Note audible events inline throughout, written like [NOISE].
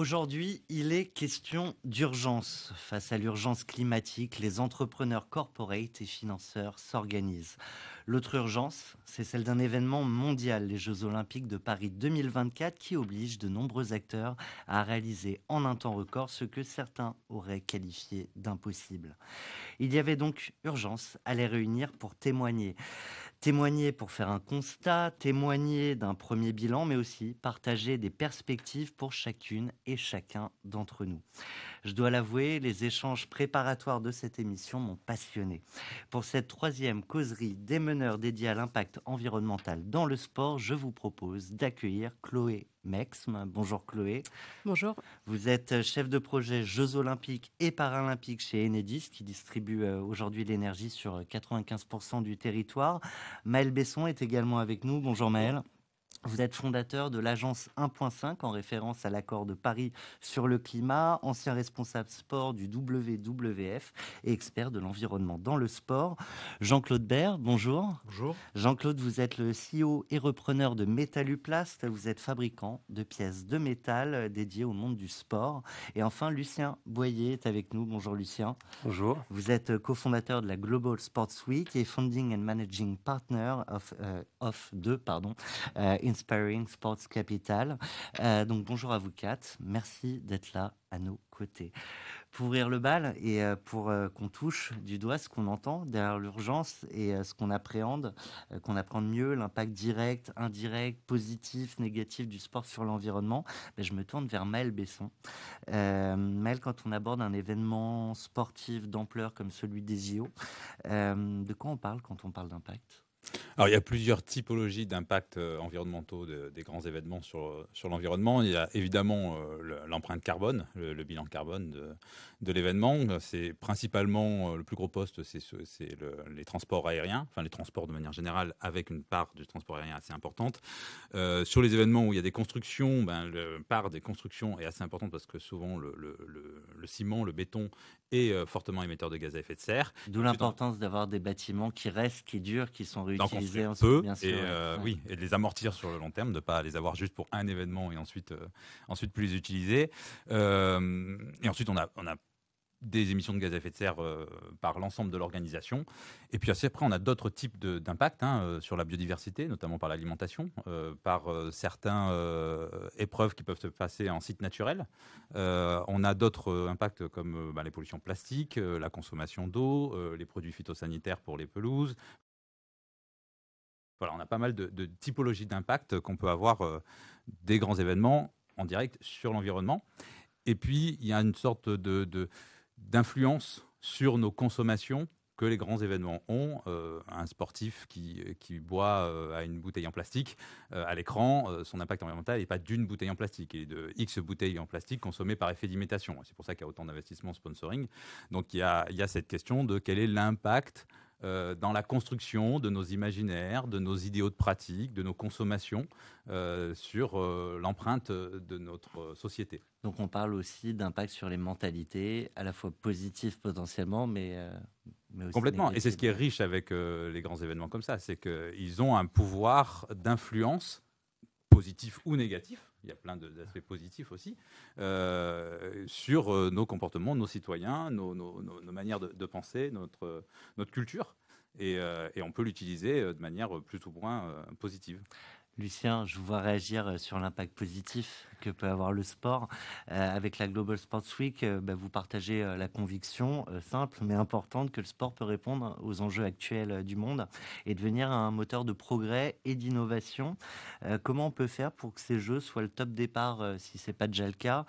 Aujourd'hui, il est question d'urgence. Face à l'urgence climatique, les entrepreneurs corporate et financeurs s'organisent. L'autre urgence, c'est celle d'un événement mondial, les Jeux Olympiques de Paris 2024, qui oblige de nombreux acteurs à réaliser en un temps record ce que certains auraient qualifié d'impossible. Il y avait donc urgence à les réunir pour témoigner témoigner pour faire un constat, témoigner d'un premier bilan, mais aussi partager des perspectives pour chacune et chacun d'entre nous. Je dois l'avouer, les échanges préparatoires de cette émission m'ont passionné. Pour cette troisième causerie des meneurs dédiée à l'impact environnemental dans le sport, je vous propose d'accueillir Chloé Max, Bonjour Chloé. Bonjour. Vous êtes chef de projet Jeux olympiques et paralympiques chez Enedis, qui distribue euh, aujourd'hui l'énergie sur 95% du territoire. Maël Besson est également avec nous. Bonjour Maël. Vous êtes fondateur de l'agence 1.5 en référence à l'accord de Paris sur le climat, ancien responsable sport du WWF et expert de l'environnement dans le sport. Jean-Claude Bert, bonjour. Bonjour. Jean-Claude, vous êtes le CEO et repreneur de Metaluplast. Vous êtes fabricant de pièces de métal dédiées au monde du sport. Et enfin, Lucien Boyer est avec nous. Bonjour Lucien. Bonjour. Vous êtes cofondateur de la Global Sports Week et Funding and managing partner of, euh, of 2, pardon. Euh, Inspiring Sports Capital. Euh, donc bonjour à vous quatre, merci d'être là à nos côtés. Pour ouvrir le bal et euh, pour euh, qu'on touche du doigt ce qu'on entend derrière l'urgence et ce qu'on appréhende, qu'on apprend mieux l'impact direct, indirect, positif, négatif du sport sur l'environnement, ben, je me tourne vers Maël Besson. Euh, quand on aborde un événement sportif d'ampleur comme celui des JO, de quoi on parle quand on parle d'impact alors, il y a plusieurs typologies d'impacts euh, environnementaux des grands événements sur, sur l'environnement. Il y a évidemment euh, l'empreinte carbone, le, bilan carbone de, de l'événement. C'est principalement euh, le plus gros poste, c'est le, les transports aériens, enfin les transports de manière générale, avec une part du transport aérien assez importante. sur les événements où il y a des constructions, ben, la part des constructions est assez importante parce que souvent le, le ciment, le béton est fortement émetteur de gaz à effet de serre. D'où l'importance d'avoir des bâtiments qui restent, qui durent, qui sont d'en construire peu et euh, oui et de les amortir sur le long terme, de ne pas les avoir juste pour un événement et ensuite euh, ensuite plus les utiliser. Euh, et ensuite on a on a des émissions de gaz à effet de serre par l'ensemble de l'organisation. Et puis après, on a d'autres types d'impacts hein, sur la biodiversité, notamment par l'alimentation, par certaines épreuves qui peuvent se passer en site naturel. on a d'autres impacts comme bah, les pollutions plastiques, la consommation d'eau, les produits phytosanitaires pour les pelouses, voilà, on a pas mal de, typologies d'impact qu'on peut avoir euh, des grands événements en direct sur l'environnement. Et puis, il y a une sorte d'influence de, d'influence sur nos consommations que les grands événements ont. Euh, un sportif qui, boit euh, à une bouteille en plastique, à l'écran, son impact environnemental n'est pas d'une bouteille en plastique, il est de X bouteilles en plastique consommées par effet d'imitation. C'est pour ça qu'il y a autant d'investissements sponsoring. Donc il y, il y a cette question de quel est l'impact euh, dans la construction de nos imaginaires, de nos idéaux de pratique, de nos consommations euh, sur euh, l'empreinte de notre société. Donc on parle aussi d'impact sur les mentalités, à la fois positif potentiellement, mais... Complètement. Et c'est ce qui est riche avec les grands événements comme ça, c'est qu'ils ont un pouvoir d'influence Positif ou négatif, il y a plein d'aspects positifs aussi, euh, sur euh, nos comportements, nos citoyens, nos, manières de, penser, notre, notre culture. Et, euh, et on peut l'utiliser de manière plus ou moins positive. Lucien, je vous vois réagir euh, sur l'impact positif que peut avoir le sport. Euh, avec la Global Sports Week, euh, bah, vous partagez la conviction simple mais importante que le sport peut répondre aux enjeux actuels du monde et devenir un moteur de progrès et d'innovation. comment on peut faire pour que ces jeux soient le top départ, si ce n'est pas déjà le cas,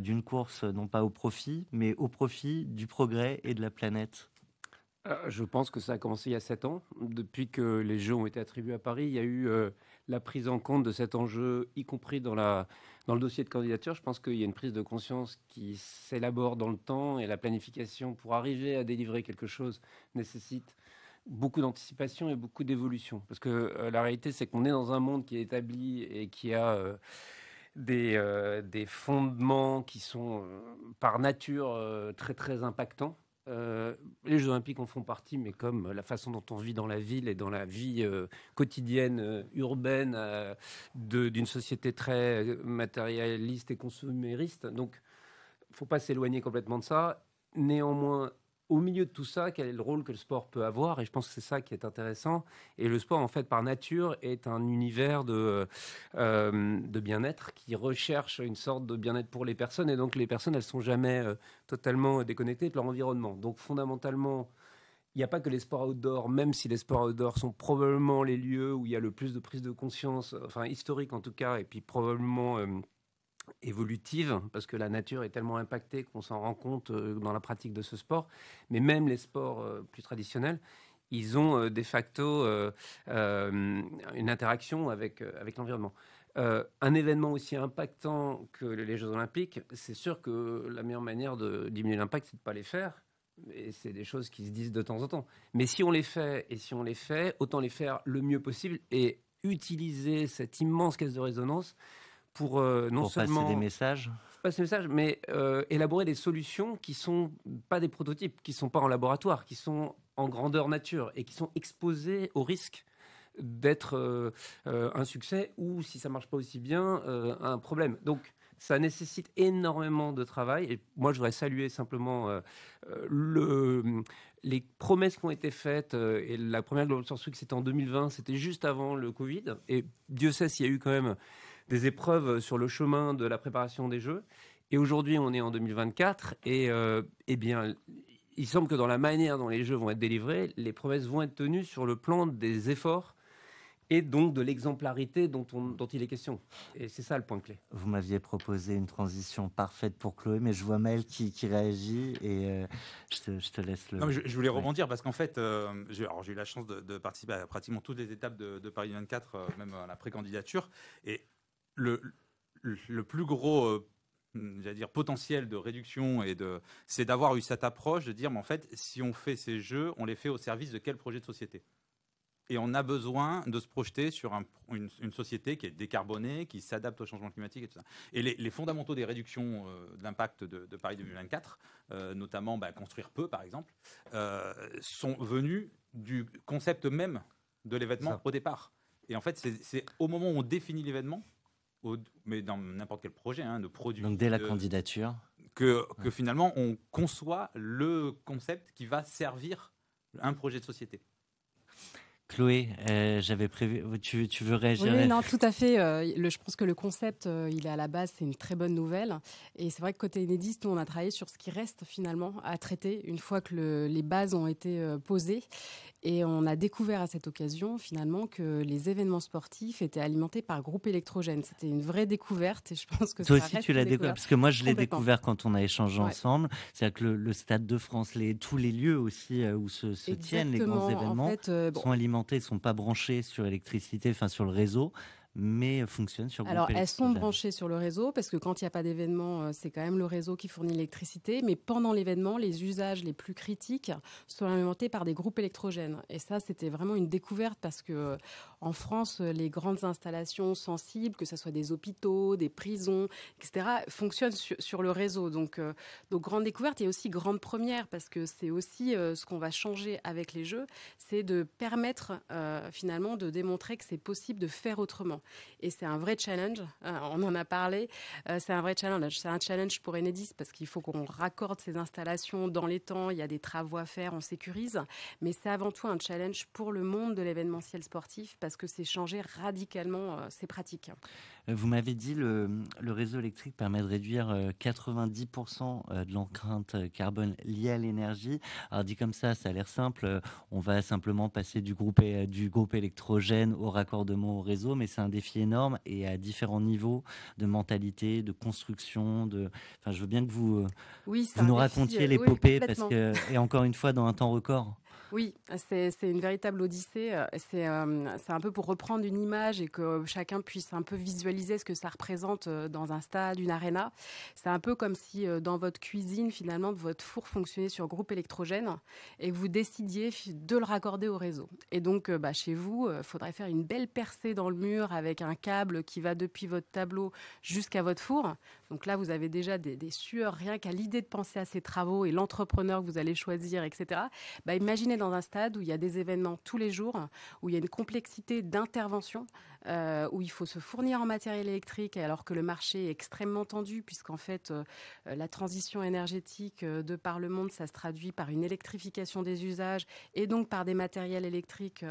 d'une course non pas au profit, mais au profit du progrès et de la planète Je pense que ça a commencé il y a sept ans. Depuis que les Jeux ont été attribués à Paris, il y a eu la prise en compte de cet enjeu, y compris dans, le dossier de candidature. Je pense qu'il y a une prise de conscience qui s'élabore dans le temps et la planification pour arriver à délivrer quelque chose nécessite beaucoup d'anticipation et beaucoup d'évolution. Parce que euh, la réalité, c'est qu'on est dans un monde qui est établi et qui a... Euh, euh, des, fondements qui sont par nature très très impactants. Euh, les Jeux Olympiques en font partie, mais comme euh, la façon dont on vit dans la ville et dans la vie euh, quotidienne, urbaine, d'une société très matérialiste et consumériste. Donc, il ne faut pas s'éloigner complètement de ça. Néanmoins, au milieu de tout ça, quel est le rôle que le sport peut avoir Et je pense que c'est ça qui est intéressant. Et le sport, en fait, par nature, est un univers de, euh, de bien-être qui recherche une sorte de bien-être pour les personnes. Et donc, les personnes, elles sont jamais euh, totalement déconnectées de leur environnement. Donc, fondamentalement, il n'y a pas que les sports outdoor, même si les sports outdoor sont probablement les lieux où il y a le plus de prise de conscience, enfin historique en tout cas, et puis probablement... Euh, évolutive, parce que la nature est tellement impactée qu'on s'en rend compte euh, dans la pratique de ce sport, mais même les sports euh, plus traditionnels, ils ont euh, de facto une interaction avec, avec l'environnement. un événement aussi impactant que les Jeux Olympiques, c'est sûr que la meilleure manière de diminuer l'impact, c'est de ne pas les faire. Et c'est des choses qui se disent de temps en temps. Mais si on les fait, et si on les fait, autant les faire le mieux possible et utiliser cette immense caisse de résonance pour euh, non seulement passer des messages, passer des messages, mais euh, élaborer des solutions qui sont pas des prototypes, qui sont pas en laboratoire, qui sont en grandeur nature et qui sont exposées au risque d'être euh, un succès ou si ça marche pas aussi bien un problème. Donc ça nécessite énormément de travail. Et moi, je voudrais saluer simplement le, les promesses qui ont été faites. et la première Global Source Week, c'était en 2020, c'était juste avant le Covid. Et Dieu sait s'il y a eu quand même des épreuves sur le chemin de la préparation des Jeux. Et aujourd'hui, on est en 2024 et euh, eh bien, il semble que dans la manière dont les Jeux vont être délivrés, les promesses vont être tenues sur le plan des efforts et donc de l'exemplarité dont, dont, il est question. Et c'est ça le point clé. Vous m'aviez proposé une transition parfaite pour Chloé, mais je vois Maël qui, réagit et euh, je, te, laisse le... Non, je, voulais rebondir parce qu'en fait, euh, j'ai eu la chance de, participer à pratiquement toutes les étapes de, Paris 24, même à la pré-candidature. Et le, le plus gros euh, dire, potentiel de réduction et de c'est d'avoir eu cette approche de dire mais en fait si on fait ces jeux on les fait au service de quel projet de société et on a besoin de se projeter sur une, société qui est décarbonée, qui s'adapte au changement climatique et tout ça. Et les, fondamentaux des réductions euh, d'impact de Paris 2024, euh, notamment bah, construire peu par exemple, sont venus du concept même de l'événement au départ. Et en fait, c'est au moment où on définit l'événement mais dans n'importe quel projet, hein, de produit. Donc dès la candidature que, que finalement, on conçoit le concept qui va servir un projet de société. Chloé, euh, j'avais prévu. Tu, tu, veux réagir oui, Non, tout à fait. Euh, je pense que le concept, euh, il est à la base, c'est une très bonne nouvelle. Et c'est vrai que côté Enedis, nous, on a travaillé sur ce qui reste finalement à traiter une fois que les bases ont été posées. Et on a découvert à cette occasion finalement que les événements sportifs étaient alimentés par groupe électrogène. C'était une vraie découverte et je pense que toi ça aussi tu l'as découvert parce que moi je l'ai découvert quand on a échangé ensemble. C'est-à-dire que le, Stade de France, tous les lieux aussi euh, où se, tiennent les grands événements euh, sont alimentés, sont pas branchés sur l'électricité, enfin sur le réseau mais fonctionnent sur Groupe Alors, elles sont branchées sur le réseau, parce que quand il n'y a pas d'événement, euh, c'est quand même le réseau qui fournit l'électricité. Mais pendant l'événement, les usages les plus critiques sont alimentés par des groupes électrogènes. Et ça, c'était vraiment une découverte, parce que euh, en France, euh, les grandes installations sensibles, que ce soit des hôpitaux, des prisons, etc., fonctionnent sur, le réseau. Donc, donc, grande découverte et aussi grande première, parce que c'est aussi ce qu'on va changer avec les jeux, c'est de permettre finalement de démontrer que c'est possible de faire autrement. Et c'est un vrai challenge. Euh, on en a parlé. Euh, c'est un vrai challenge. C'est un challenge pour Enedis parce qu'il faut qu'on raccorde ces installations dans les temps. Il y a des travaux à faire, on sécurise. Mais c'est avant tout un challenge pour le monde de l'événementiel sportif parce que c'est changer radicalement euh, ses pratiques. Vous m'avez dit le, le réseau électrique permet de réduire 90% de l'empreinte carbone liée à l'énergie. Alors dit comme ça, ça a l'air simple. On va simplement passer du groupe, du groupe électrogène au raccordement au réseau, mais c'est un défi énorme et à différents niveaux de mentalité, de construction. De... Enfin, je veux bien que vous, euh, nous racontiez euh, l'épopée parce que, et encore une fois, dans un temps record. Oui, c'est une véritable odyssée. Euh, c'est un peu pour reprendre une image et que chacun puisse un peu visualiser ce que ça représente euh, dans un stade, une arena. C'est un peu comme si euh, dans votre cuisine, finalement, votre four fonctionnait sur groupe électrogène et que vous décidiez de le raccorder au réseau. Et donc, bah, chez vous, il faudrait faire une belle percée dans le mur avec un câble qui va depuis votre tableau jusqu'à votre four donc là, vous avez déjà des, sueurs rien qu'à l'idée de penser à ces travaux et l'entrepreneur que vous allez choisir, etc. Bah, imaginez dans un stade où il y a des événements tous les jours, où il y a une complexité d'intervention, euh, où il faut se fournir en matériel électrique alors que le marché est extrêmement tendu, puisqu'en fait, euh, euh, la transition énergétique de par le monde, ça se traduit par une électrification des usages et donc par des matériels électriques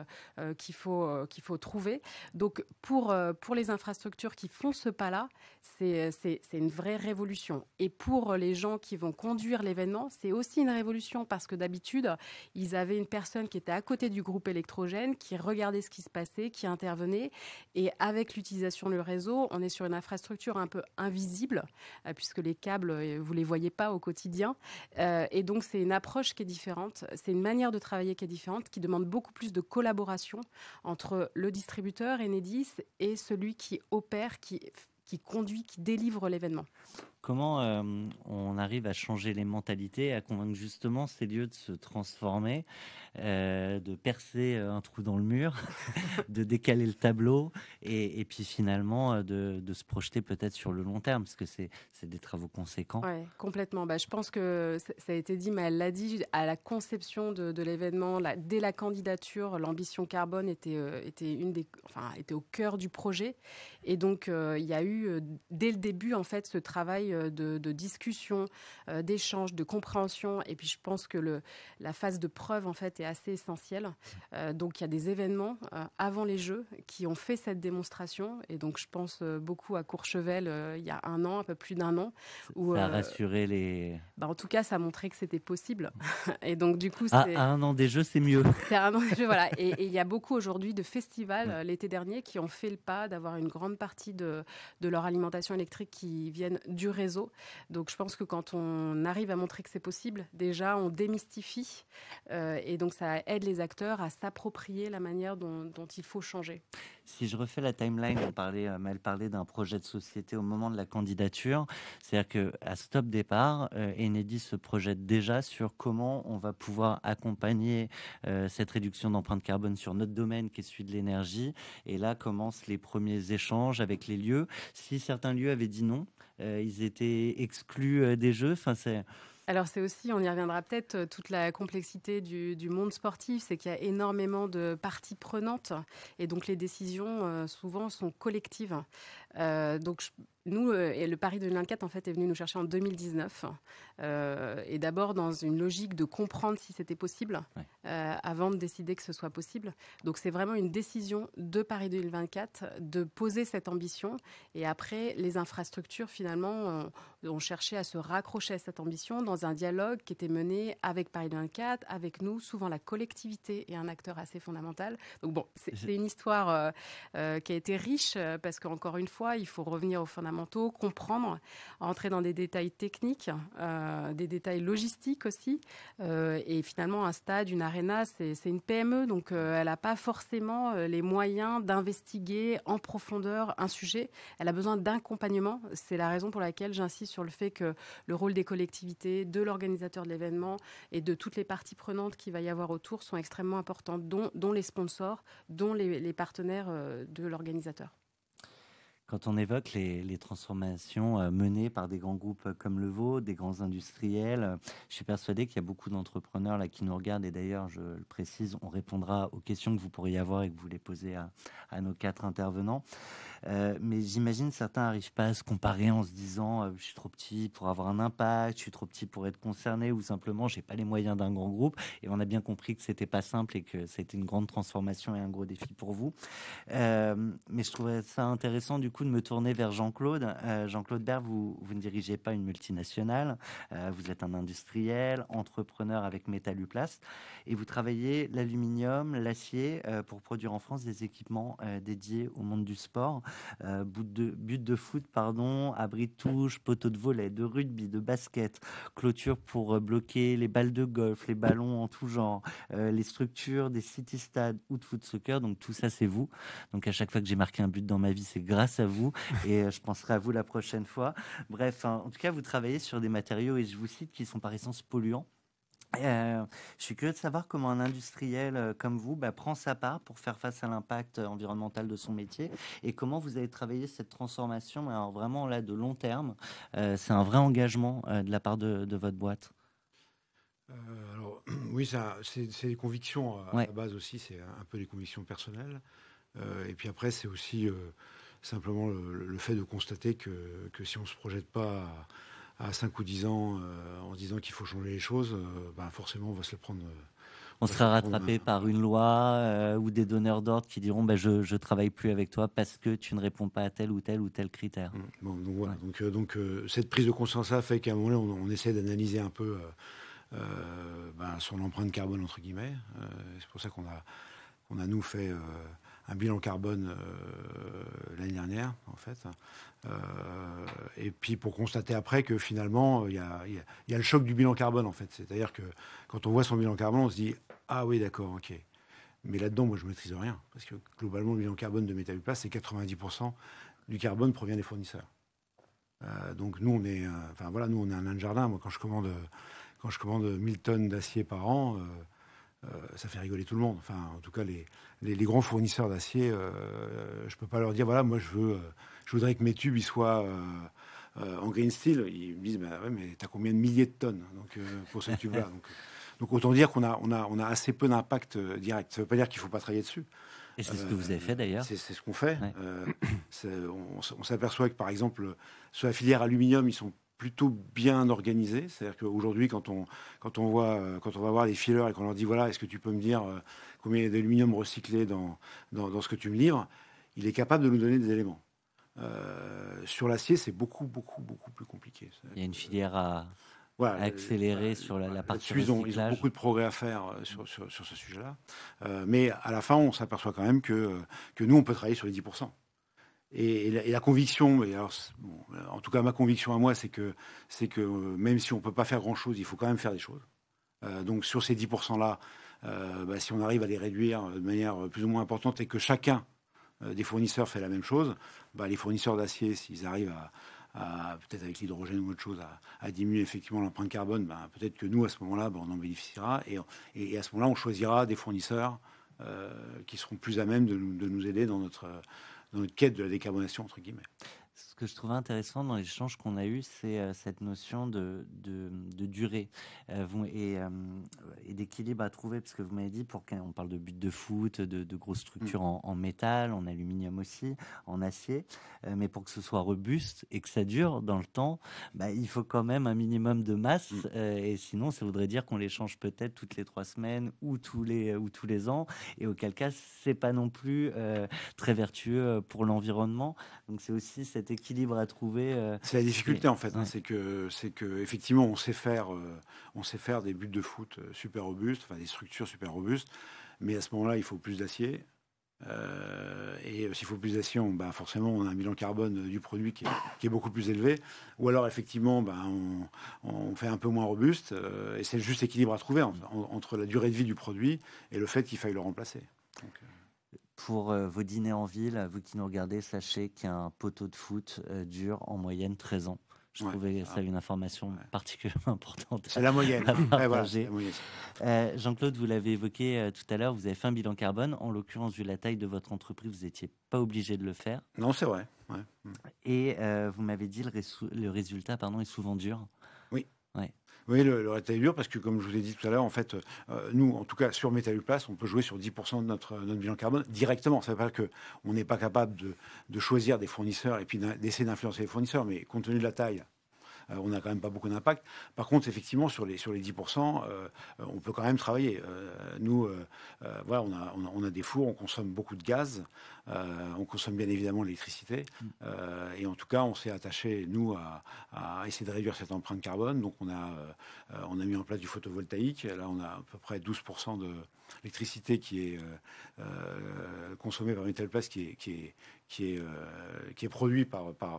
qu'il faut, qu'il faut trouver. Donc pour, pour les infrastructures qui font ce pas-là, c'est une vraie révolution. Et pour les gens qui vont conduire l'événement, c'est aussi une révolution parce que d'habitude, ils avaient une personne qui était à côté du groupe électrogène, qui regardait ce qui se passait, qui intervenait. Et avec l'utilisation du réseau, on est sur une infrastructure un peu invisible, euh, puisque les câbles, euh, vous ne les voyez pas au quotidien. Euh, et donc, c'est une approche qui est différente. C'est une manière de travailler qui est différente, qui demande beaucoup plus de collaboration entre le distributeur Enedis et celui qui opère, qui qui conduit, qui délivre l'événement. Comment euh, on arrive à changer les mentalités, à convaincre justement ces lieux de se transformer, euh, de percer euh, un trou dans le mur, [LAUGHS] de décaler le tableau et, puis finalement de, se projeter peut-être sur le long terme, parce que c'est des travaux conséquents. Oui, complètement. Bah, je pense que ça a été dit, mais elle l'a dit, à la conception de, l'événement, dès la candidature, l'ambition carbone était, était, une des, était au cœur du projet. Et donc, il y a eu, dès le début, en fait, ce travail euh, de, discussion, euh, d'échange, de compréhension. Et puis je pense que le, la phase de preuve en fait est assez essentielle. Euh, donc il y a des événements avant les Jeux qui ont fait cette démonstration. Et donc je pense beaucoup à Courchevel il y a un an, un peu plus d'un an. Où, ça a rassuré les. Bah, en tout cas, ça a montré que c'était possible. [LAUGHS] et donc du coup, ah, à, un an des Jeux, c'est mieux. [LAUGHS] c'est un an des Jeux, voilà. Et, il y a beaucoup aujourd'hui de festivals l'été dernier qui ont fait le pas d'avoir une grande partie de, de leur alimentation électrique qui viennent durer donc je pense que quand on arrive à montrer que c'est possible, déjà on démystifie euh, et donc ça aide les acteurs à s'approprier la manière dont, dont il faut changer si je refais la timeline, on parlait, mal euh, parlé d'un projet de société au moment de la candidature. C'est-à-dire qu'à ce top départ, euh, Enedis se projette déjà sur comment on va pouvoir accompagner euh, cette réduction d'empreinte carbone sur notre domaine qui est celui de l'énergie. Et là commencent les premiers échanges avec les lieux. Si certains lieux avaient dit non, ils étaient exclus des jeux. Enfin, c'est alors c'est aussi, on y reviendra peut-être, euh, toute la complexité du, monde sportif, c'est qu'il y a énormément de parties prenantes et donc les décisions euh, souvent sont collectives. Euh, donc nous, euh, le Paris 2024, en fait, est venu nous chercher en 2019. Euh, et d'abord dans une logique de comprendre si c'était possible, euh, avant de décider que ce soit possible. Donc c'est vraiment une décision de Paris 2024 de poser cette ambition. Et après, les infrastructures, finalement, ont, cherché à se raccrocher à cette ambition dans un dialogue qui était mené avec Paris 2024, avec nous. Souvent, la collectivité est un acteur assez fondamental. Donc bon, c'est une histoire qui a été riche parce qu'encore une fois, il faut revenir au fond comprendre, entrer dans des détails techniques, euh, des détails logistiques aussi. Euh, et finalement, un stade, une arena, c'est une PME, donc euh, elle n'a pas forcément les moyens d'investiguer en profondeur un sujet. Elle a besoin d'un accompagnement. C'est la raison pour laquelle j'insiste sur le fait que le rôle des collectivités, de l'organisateur de l'événement et de toutes les parties prenantes qui va y avoir autour sont extrêmement importants, dont, les sponsors, dont les partenaires de l'organisateur. Quand on évoque les, transformations euh, menées par des grands groupes euh, comme le veau des grands industriels, euh, je suis persuadé qu'il y a beaucoup d'entrepreneurs là qui nous regardent. Et d'ailleurs, je le précise, on répondra aux questions que vous pourriez avoir et que vous voulez poser à, nos quatre intervenants. mais j'imagine certains n'arrivent pas à se comparer en se disant je suis trop petit pour avoir un impact, je suis trop petit pour être concerné ou simplement j'ai pas les moyens d'un grand groupe. Et on a bien compris que c'était pas simple et que c'était une grande transformation et un gros défi pour vous. mais je trouvais ça intéressant du coup de me tourner vers Jean-Claude. Euh, Jean-Claude Bert, vous, vous ne dirigez pas une multinationale, euh, vous êtes un industriel, entrepreneur avec Uplast, et vous travaillez l'aluminium, l'acier euh, pour produire en France des équipements dédiés au monde du sport. but, de, but de foot, pardon, abri de touche, poteau de volet, de rugby, de basket, clôture pour bloquer les balles de golf, les ballons en tout genre, les structures des city-stades ou de foot soccer. Donc tout ça, c'est vous. Donc à chaque fois que j'ai marqué un but dans ma vie, c'est grâce à vous et euh, je penserai à vous la prochaine fois. Bref, hein, en tout cas, vous travaillez sur des matériaux et je vous cite qui sont par essence polluants. Euh, je suis curieux de savoir comment un industriel euh, comme vous bah, prend sa part pour faire face à l'impact environnemental de son métier et comment vous avez travaillé cette transformation alors vraiment là de long terme. c'est un vrai engagement de la part de, votre boîte. alors, [CLEARS THROAT] oui, c'est des convictions à, à la base aussi, c'est un peu des convictions personnelles. et puis après, c'est aussi Simplement le, fait de constater que, que, si on se projette pas à, 5 ou 10 ans euh, en disant qu'il faut changer les choses, euh, ben forcément on va se le prendre. Euh, on, sera rattrapé par une loi ou des donneurs d'ordre qui diront bah, je ne travaille plus avec toi parce que tu ne réponds pas à tel ou tel ou tel critère. Mm. Bon, donc voilà. Donc, donc cette prise de conscience-là fait qu'à un moment donné, on, essaie d'analyser un peu. Ben son empreinte carbone entre guillemets. c'est pour ça qu'on a on a nous fait euh, un bilan carbone euh, l'année dernière, en fait. Euh, et puis pour constater après que finalement, il y, a, le choc du bilan carbone, en fait. C'est-à-dire que quand on voit son bilan carbone, on se dit Ah oui, d'accord, ok. Mais là-dedans, moi, je ne maîtrise rien. Parce que globalement, le bilan carbone de Métal-U-Place, c'est 90% du carbone provient des fournisseurs. donc nous, on est, enfin voilà, nous, on est un nain de jardin. Moi, quand je commande, quand je commande 1000 tonnes d'acier par an, euh, ça fait rigoler tout le monde. Enfin, en tout cas, les, grands fournisseurs d'acier, euh, je peux pas leur dire, voilà, moi, je, veux, euh, je voudrais que mes tubes, soient... en green steel, ils me disent mais bah ouais, mais t'as combien de milliers de tonnes hein, donc, pour ce [LAUGHS] tube-là donc, autant dire qu'on a, on a, on a assez peu d'impact direct. Ça ne veut pas dire qu'il ne faut pas travailler dessus. Et c'est ce que vous avez fait d'ailleurs C'est ce qu'on fait. on, s'aperçoit que par exemple, sur la filière aluminium, ils sont plutôt bien organisé. C'est-à-dire qu'aujourd'hui, quand on, quand, on voit, euh, quand on va voir les fileurs et qu'on leur dit, voilà, est-ce que tu peux me dire euh, combien d'aluminium recyclé dans, dans, ce que tu me livres, il est capable de nous donner des éléments. Euh, sur l'acier, c'est beaucoup, beaucoup, beaucoup plus compliqué. Il y a une filière à, accélérer sur la, partie recyclage. ont, ils ont, beaucoup de progrès à faire sur, sur, ce sujet-là. mais à la fin, on s'aperçoit quand même que, que nous, on peut travailler sur les 10%. Et, la, conviction, alors, euh, en tout cas ma conviction à moi, c'est que, c'est que euh, même si on ne peut pas faire grand-chose, il faut quand même faire des choses. Euh, donc sur ces 10%-là, bah, si on arrive à les réduire de manière plus ou moins importante et que chacun des fournisseurs fait la même chose, bah, les fournisseurs d'acier, s'ils arrivent à, peut-être avec l'hydrogène ou autre chose, à, diminuer effectivement l'empreinte carbone, bah, peut-être que nous, à ce moment-là, on en bénéficiera. Et, et, à ce moment-là, on choisira des fournisseurs qui seront plus à même de nous aider dans notre dans une quête de la décarbonation, entre guillemets que je trouvais intéressant dans l'échange qu'on a eu, c'est euh, cette notion de, de, durée euh, euh, et, d'équilibre à trouver, parce que vous m'avez dit, pour on parle de buts de foot, de, grosses mm. structures en, métal, en aluminium aussi, en acier, mais pour que ce soit robuste et que ça dure dans le temps, bah, il faut quand même un minimum de masse, mm. et sinon ça voudrait dire qu'on les change peut-être toutes les trois semaines ou tous les, ou tous les ans, et auquel cas c'est pas non plus très vertueux pour l'environnement. Donc c'est aussi cet équilibre à trouver. Euh, c'est la difficulté en fait, hein, c'est que c'est que effectivement on sait faire, euh, on sait faire des buts de foot euh, super robustes, enfin des structures super robustes, mais à ce moment-là il faut plus d'acier. et s'il faut plus d'acier, ben forcément, on a un bilan carbone du produit qui est, beaucoup plus élevé. Ou alors, effectivement, ben on, fait un peu moins robuste. et c'est le juste équilibre à trouver entre la durée de vie du produit et le fait qu'il faille le remplacer. Donc, pour euh, vos dîners en ville, vous qui nous regardez, sachez qu'un poteau de foot euh, dure en moyenne 13 ans. Je trouvais ça une information particulièrement [LAUGHS] importante. C'est la moyenne. Euh, Jean-Claude, vous l'avez évoqué tout à l'heure, vous avez fait un bilan carbone. En l'occurrence, vu la taille de votre entreprise, vous n'étiez pas obligé de le faire. Non, c'est vrai. Mm. Et vous m'avez dit le, le résultat pardon, est souvent dur. Oui, le, le rétail dur, parce que comme je vous ai dit tout à l'heure, en fait, euh, nous, en tout cas sur Métal-U-Place, on peut jouer sur 10% de euh, notre, bilan carbone directement. Ça veut pas que on n'est pas capable de, de, choisir des fournisseurs et puis d'essayer d'influencer les fournisseurs, mais compte tenu de la taille, euh, on n'a quand même pas beaucoup d'impact. Par contre, effectivement, sur les, sur 10%, euh, on peut quand même travailler. Euh, nous, on a, des fours, on consomme beaucoup de gaz, on consomme bien évidemment l'électricité. et en tout cas, on s'est attaché, nous, à, essayer de réduire cette empreinte carbone. Donc, on a, mis en place du photovoltaïque. Là, on a à peu près 12% de l'électricité qui est consommée par une telle place qui est, qui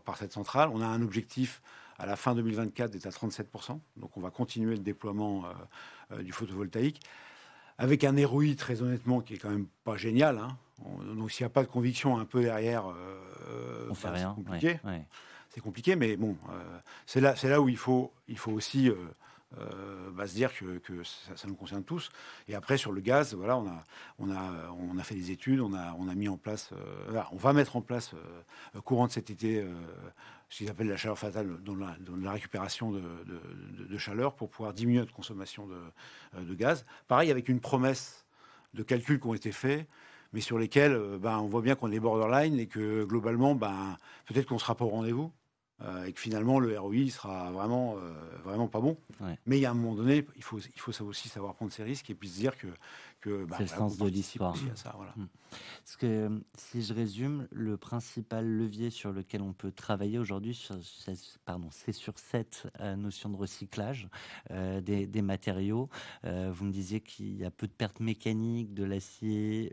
par cette centrale. On a un objectif à la fin 2024 est à 37%. Donc on va continuer le déploiement euh, euh, du photovoltaïque avec un ROI très honnêtement qui est quand même pas génial. Hein. donc s'il n'y a pas de conviction un peu derrière, euh, bah, C'est compliqué. C'est compliqué, mais bon, c'est là, où il faut, il faut aussi va euh, bah, se dire que, ça, nous concerne tous. Et après, sur le gaz, voilà, on a, on a, on a fait des études, on a, on a mis en place, euh, on va mettre en place euh, courant de cet été ce qu'ils appellent la chaleur fatale, dans la, récupération de, chaleur pour pouvoir diminuer notre consommation de, gaz. Pareil, avec une promesse de calculs qui ont été faits mais sur lesquels bah, on voit bien qu'on est borderline et que globalement, ben, peut-être qu'on ne sera pas au rendez-vous. Euh, et que finalement le ROI sera vraiment, euh, vraiment pas bon. Mais il y a un moment donné, il faut, il faut aussi savoir prendre ses risques et puis se dire que bah, c'est le sens de l'histoire. Hmm. Parce que euh, si je résume, le principal levier sur lequel on peut travailler aujourd'hui, pardon, c'est sur cette euh, notion de recyclage euh, des, matériaux. vous me disiez qu'il y a peu de pertes mécaniques de l'acier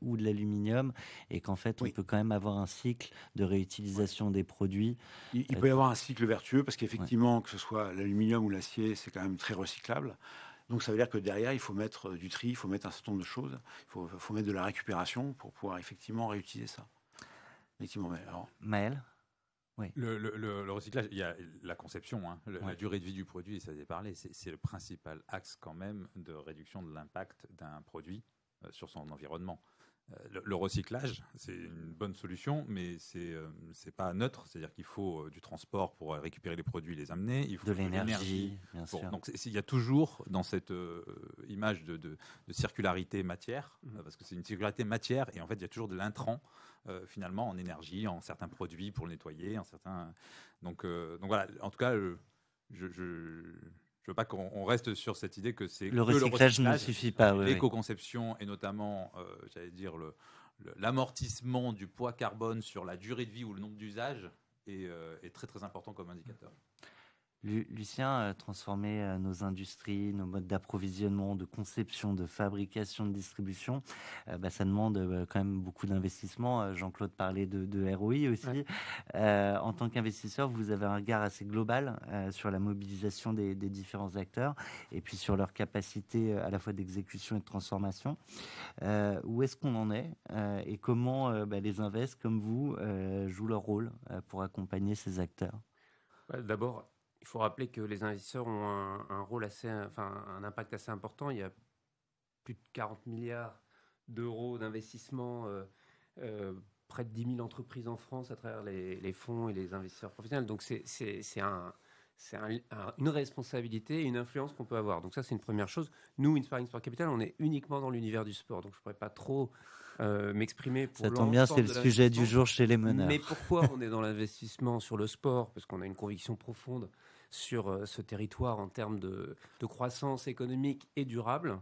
ou de l'aluminium, et qu'en fait, on peut quand même avoir un cycle de réutilisation des produits. Il, peut y avoir un cycle vertueux parce qu'effectivement, que ce soit l'aluminium ou l'acier, c'est quand même très recyclable. Donc ça veut dire que derrière, il faut mettre euh, du tri, il faut mettre un certain nombre de choses, il faut, mettre de la récupération pour pouvoir effectivement réutiliser ça. Effectivement, mais alors... Maël oui. Le, recyclage, il y a la conception, hein. la durée de vie du produit, ça été parlé, c'est le principal axe quand même de réduction de l'impact d'un produit euh, sur son environnement. Euh, le, recyclage, c'est une bonne solution, mais c'est n'est euh, pas neutre. C'est-à-dire qu'il faut euh, du transport pour récupérer les produits, les amener. Il faut de l'énergie. bien donc il y a toujours dans cette image de, de, circularité matière, mmh. parce que c'est une circularité matière, et en fait il y a toujours de l'intrant finalement en énergie, en certains produits pour le nettoyer, en certains. Donc, donc voilà. En tout cas, je je veux pas qu'on reste sur cette idée que c'est le que ne suffit pas. L'éco-conception et notamment, euh, j'allais dire l'amortissement du poids carbone sur la durée de vie ou le nombre d'usages est euh, très très important comme indicateur. Lucien, euh, transformer euh, nos industries, nos modes d'approvisionnement, de conception, de fabrication, de distribution, euh, bah, ça demande quand même beaucoup d'investissement. Jean-Claude parlait de, ROI aussi. en tant qu'investisseur, vous avez un regard assez global sur la mobilisation des, différents acteurs et puis sur leur capacité à la fois d'exécution et de transformation. où est-ce qu'on en est et comment bah, les invests comme vous jouent leur rôle pour accompagner ces acteurs bah, D'abord, il faut rappeler que les investisseurs ont un, rôle assez, enfin, un impact assez important. Il y a plus de 40 milliards d'euros d'investissement, euh, euh, près de 10 000 entreprises en France à travers les, fonds et les investisseurs professionnels. Donc c'est un, une responsabilité et une influence qu'on peut avoir. Donc ça, c'est une première chose. Nous, Inspiring Sport Capital, on est uniquement dans l'univers du sport. Donc je ne pourrais pas trop euh, m'exprimer pour... Ça tombe bien, c'est le sujet du jour chez les meneurs. Mais pourquoi on est dans l'investissement sur le sport Parce qu'on a une conviction profonde sur euh, ce territoire en termes de, croissance économique et durable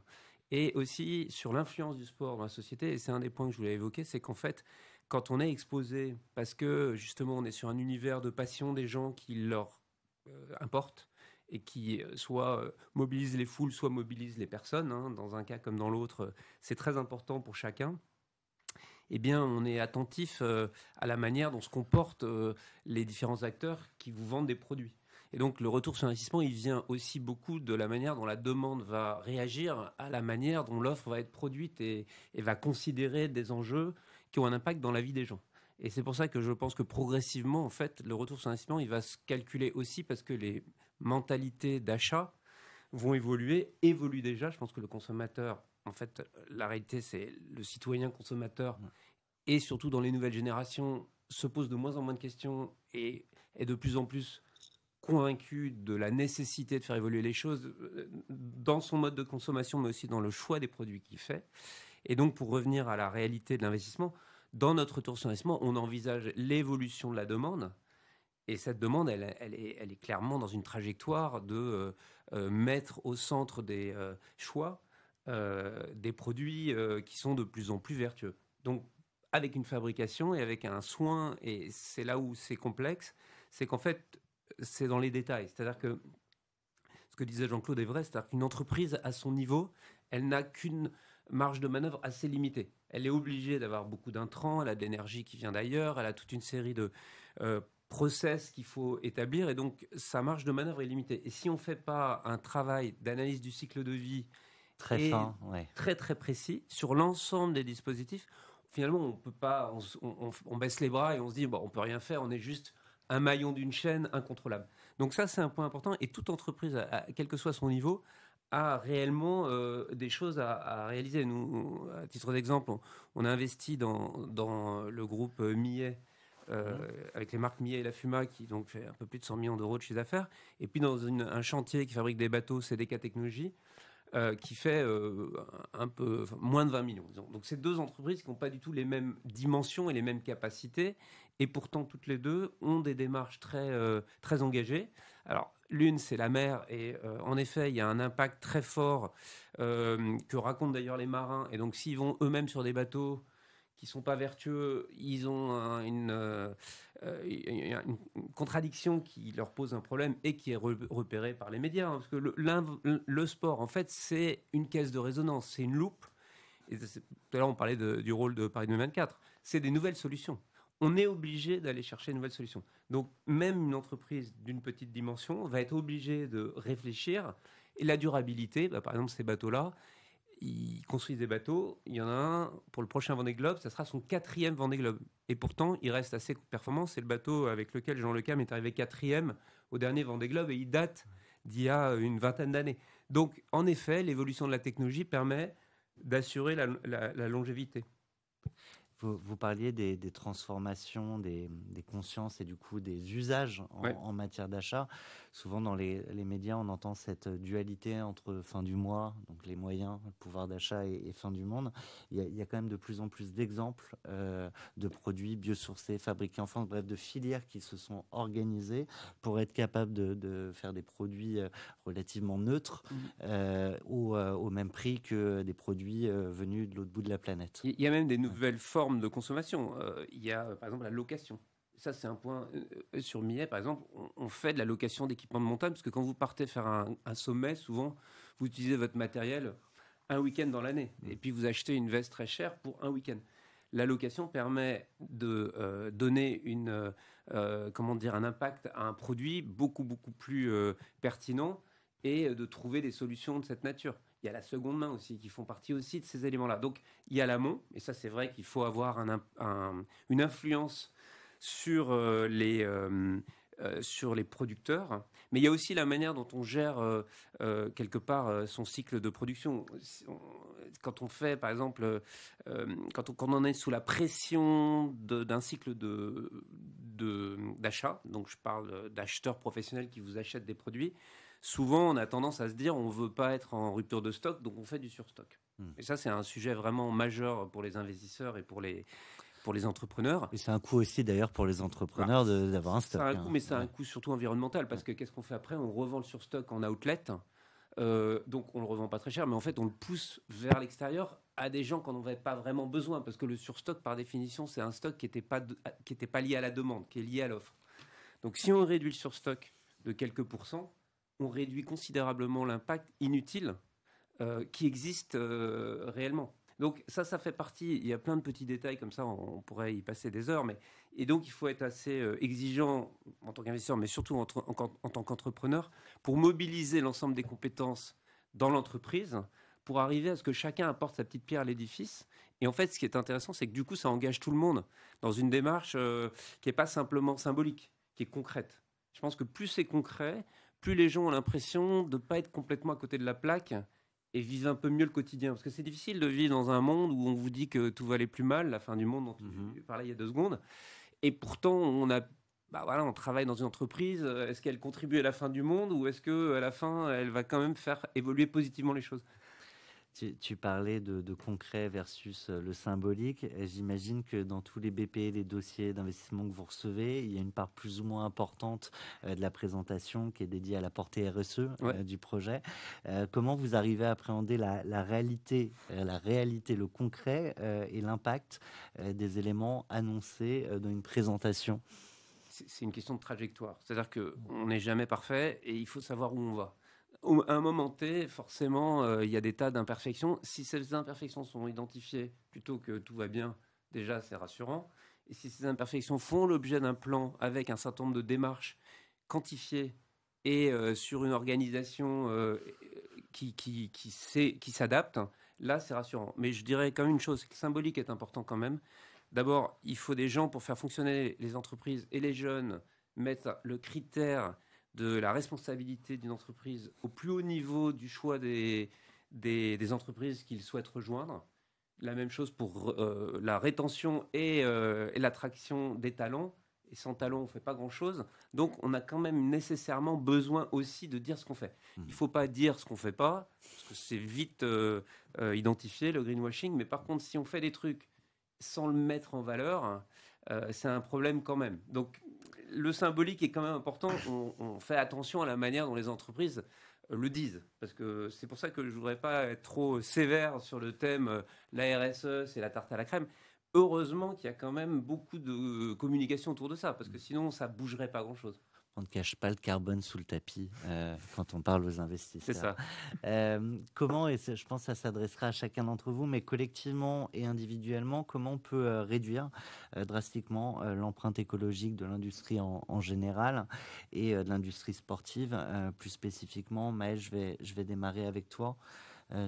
et aussi sur l'influence du sport dans la société. Et c'est un des points que je voulais évoquer, c'est qu'en fait, quand on est exposé, parce que justement on est sur un univers de passion des gens qui leur euh, importent et qui euh, soit mobilisent les foules, soit mobilisent les personnes, hein, dans un cas comme dans l'autre, c'est très important pour chacun. Eh bien, on est attentif à la manière dont se comportent les différents acteurs qui vous vendent des produits. Et donc le retour sur investissement, il vient aussi beaucoup de la manière dont la demande va réagir à la manière dont l'offre va être produite et, va considérer des enjeux qui ont un impact dans la vie des gens. Et c'est pour ça que je pense que progressivement, en fait, le retour sur investissement, il va se calculer aussi parce que les mentalités d'achat vont évoluer, évoluent déjà. Je pense que le consommateur, en fait, la réalité, c'est le citoyen consommateur et surtout dans les nouvelles générations se pose de moins en moins de questions et est de plus en plus convaincu de la nécessité de faire évoluer les choses euh, dans son mode de consommation, mais aussi dans le choix des produits qu'il fait. Et donc, pour revenir à la réalité de l'investissement, dans notre retour sur investissement, on envisage l'évolution de la demande. Et cette demande, elle, elle, est, elle est, clairement dans une trajectoire de euh, euh, mettre au centre des choix des produits qui sont de plus en plus vertueux. Donc, avec une fabrication et avec un soin, et c'est là où c'est complexe, c'est qu'en fait, c'est dans les détails. C'est-à-dire que ce que disait Jean-Claude est vrai, c'est-à-dire qu'une entreprise à son niveau, elle n'a qu'une marge de manœuvre assez limitée. Elle est obligée d'avoir beaucoup d'intrants, elle a de l'énergie qui vient d'ailleurs, elle a toute une série de euh, process qu'il faut établir et donc sa marge de manœuvre est limitée. Et si on ne fait pas un travail d'analyse du cycle de vie très fin, très très précis sur l'ensemble des dispositifs, finalement on peut pas, on, baisse les bras et on se dit bon, on peut rien faire, on est juste un maillon d'une chaîne incontrôlable. Donc ça, c'est un point important. Et toute entreprise, à, quel que soit son niveau, a réellement euh, des choses à, réaliser. Nous, à titre d'exemple, on, a investi dans, le groupe Millet. Euh, mmh. avec les marques Millet et La Fuma, qui donc fait un peu plus de 100 millions d'euros de chiffre d'affaires. Et puis dans un chantier qui fabrique des bateaux, CDK Technologies, euh, qui fait euh, un peu moins de 20 millions. Donc ces deux entreprises qui n'ont pas du tout les mêmes dimensions et les mêmes capacités, et pourtant toutes les deux ont des démarches très, euh, très engagées. Alors l'une c'est la mer, et en effet il y a un impact très fort que racontent d'ailleurs les marins, et donc s'ils vont eux-mêmes sur des bateaux, qui sont pas vertueux, ils ont euh, euh, une, contradiction qui leur pose un problème et qui est repérée par les médias. Hein, parce que le, sport, en fait, c'est une caisse de résonance, c'est une loupe. Et tout à l'heure, on parlait du rôle de Paris 2024. C'est des nouvelles solutions on est obligé d'aller chercher une nouvelle solution. Donc même une entreprise d'une petite dimension va être obligée de réfléchir. Et la durabilité, bah, par exemple ces bateaux-là, il construit des bateaux. Il y en a un pour le prochain Vendée Globe, ça sera son quatrième Vendée Globe. Et pourtant, il reste assez performant. C'est le bateau avec lequel Jean Le Cam est arrivé quatrième au dernier Vendée Globe et il date d'il y a une vingtaine d'années. Donc, en effet, l'évolution de la technologie permet d'assurer la longévité. Vous, parliez des, transformations, des, consciences et du coup des usages en, matière d'achat. Souvent dans les, médias, on entend cette dualité entre fin du mois, donc les moyens, le pouvoir d'achat et, fin du monde. Il y, a, quand même de plus en plus d'exemples euh, de produits biosourcés, fabriqués en France, bref, de filières qui se sont organisées pour être capables de, faire des produits euh, relativement neutres mmh. euh, au, même prix que des produits venus de l'autre bout de la planète. Il y a même des nouvelles formes de consommation. Euh, il y a, euh, par exemple, la location. Ça, c'est un point. Euh, sur Millet, par exemple, on, fait de la location d'équipements de montagne, parce que quand vous partez faire un, sommet, souvent, vous utilisez votre matériel un week-end dans l'année. Mmh. Et puis, vous achetez une veste très chère pour un week-end. La location permet de donner une, comment dire, un impact à un produit beaucoup, beaucoup plus pertinent et de trouver des solutions de cette nature il y a la seconde main aussi, qui font partie aussi de ces éléments-là. Donc il y a l'amont, et ça c'est vrai qu'il faut avoir une influence sur euh, les... Euh, euh, sur les producteurs, mais il y a aussi la manière dont on gère quelque part son cycle de production. Quand on fait, par exemple, quand, on, quand est sous la pression d'un cycle de, d'achat donc je parle d'acheteurs professionnels qui vous achètent des produits, souvent on a tendance à se dire on veut pas être en rupture de stock, donc on fait du surstock. Hmm. Et ça, c'est un sujet vraiment majeur pour les investisseurs et pour les, pour les entrepreneurs. Et c'est un coût aussi d'ailleurs pour les entrepreneurs bah, d'avoir un stock. C'est un hein. coût, mais c'est un coût surtout environnemental parce que qu'est-ce qu'on fait après On revend le surstock en outlet. Euh, donc on le revend pas très cher, mais en fait on le pousse vers l'extérieur à des gens qu'on n'avait pas vraiment besoin parce que le surstock par définition c'est un stock qui n'était pas pas lié à la demande, qui est lié à l'offre. Donc si on réduit le surstock de quelques pourcents, on réduit considérablement l'impact inutile euh, qui existe euh, réellement. Donc ça, ça fait partie, il y a plein de petits détails comme ça, on, pourrait y passer des heures, mais et donc il faut être assez euh, exigeant en tant qu'investisseur, mais surtout en tant qu'entrepreneur, pour mobiliser l'ensemble des compétences dans l'entreprise, pour arriver à ce que chacun apporte sa petite pierre à l'édifice. Et en fait, ce qui est intéressant, c'est que du coup, ça engage tout le monde dans une démarche qui n'est pas simplement symbolique, qui est concrète. Je pense que plus c'est concret, plus les gens ont l'impression de ne pas être complètement à côté de la plaque et vivent un peu mieux le quotidien. Parce que c'est difficile de vivre dans un monde où on vous dit que tout va aller plus mal, la fin du monde dont mm il y a deux secondes. Et pourtant, on a bah voilà, on travaille dans une entreprise, est-ce qu'elle contribue à la fin du monde ou est-ce que la fin elle va quand même faire évoluer positivement les choses tu, parlais de, concret versus euh, le symbolique. J'imagine que dans tous les BP, les dossiers d'investissement que vous recevez, il y a une part plus ou moins importante euh, de la présentation qui est dédiée à la portée RSE euh, du projet. comment vous arrivez à appréhender la, la réalité, la réalité, le concret et l'impact des éléments annoncés dans une présentation c'est une question de trajectoire. C'est-à-dire qu'on n'est jamais parfait et il faut savoir où on va à un moment T, forcément, euh, il y a des tas d'imperfections. Si ces imperfections sont identifiées plutôt que tout va bien, déjà, c'est rassurant. Et si ces imperfections font l'objet d'un plan avec un certain nombre de démarches quantifiées et euh, sur une organisation euh, qui, qui, qui, qui s'adapte, là, c'est rassurant. Mais je dirais quand même une chose symbolique est importante quand même. D'abord, il faut des gens pour faire fonctionner les entreprises et les jeunes mettre le critère de la responsabilité d'une entreprise au plus haut niveau du choix des, des, entreprises qu'ils souhaitent rejoindre. La même chose pour euh, la rétention et, euh, et l'attraction des talents. Et sans talent, on ne fait pas grand-chose. Donc, on a quand même nécessairement besoin aussi de dire ce qu'on fait. Hmm. Il ne faut pas dire ce qu'on ne fait pas, parce que c'est vite euh, identifié, le greenwashing. Mais par contre, si on fait des trucs sans le mettre en valeur, c'est un problème quand même. Donc, le symbolique est quand même important. On, fait attention à la manière dont les entreprises euh, le disent. Parce que c'est pour ça que je ne voudrais pas être trop sévère sur le thème euh, la RSE, c'est la tarte à la crème. Heureusement qu'il y a quand même beaucoup de communication autour de ça, parce que sinon, ça ne bougerait pas grand-chose on ne cache pas le carbone sous le tapis euh, quand on parle aux investisseurs. C'est ça. Euh, comment, et je pense que ça s'adressera à chacun d'entre vous, mais collectivement et individuellement, comment on peut euh, réduire drastiquement l'empreinte écologique de l'industrie en, général et de l'industrie sportive plus spécifiquement Maël, je vais, je vais démarrer avec toi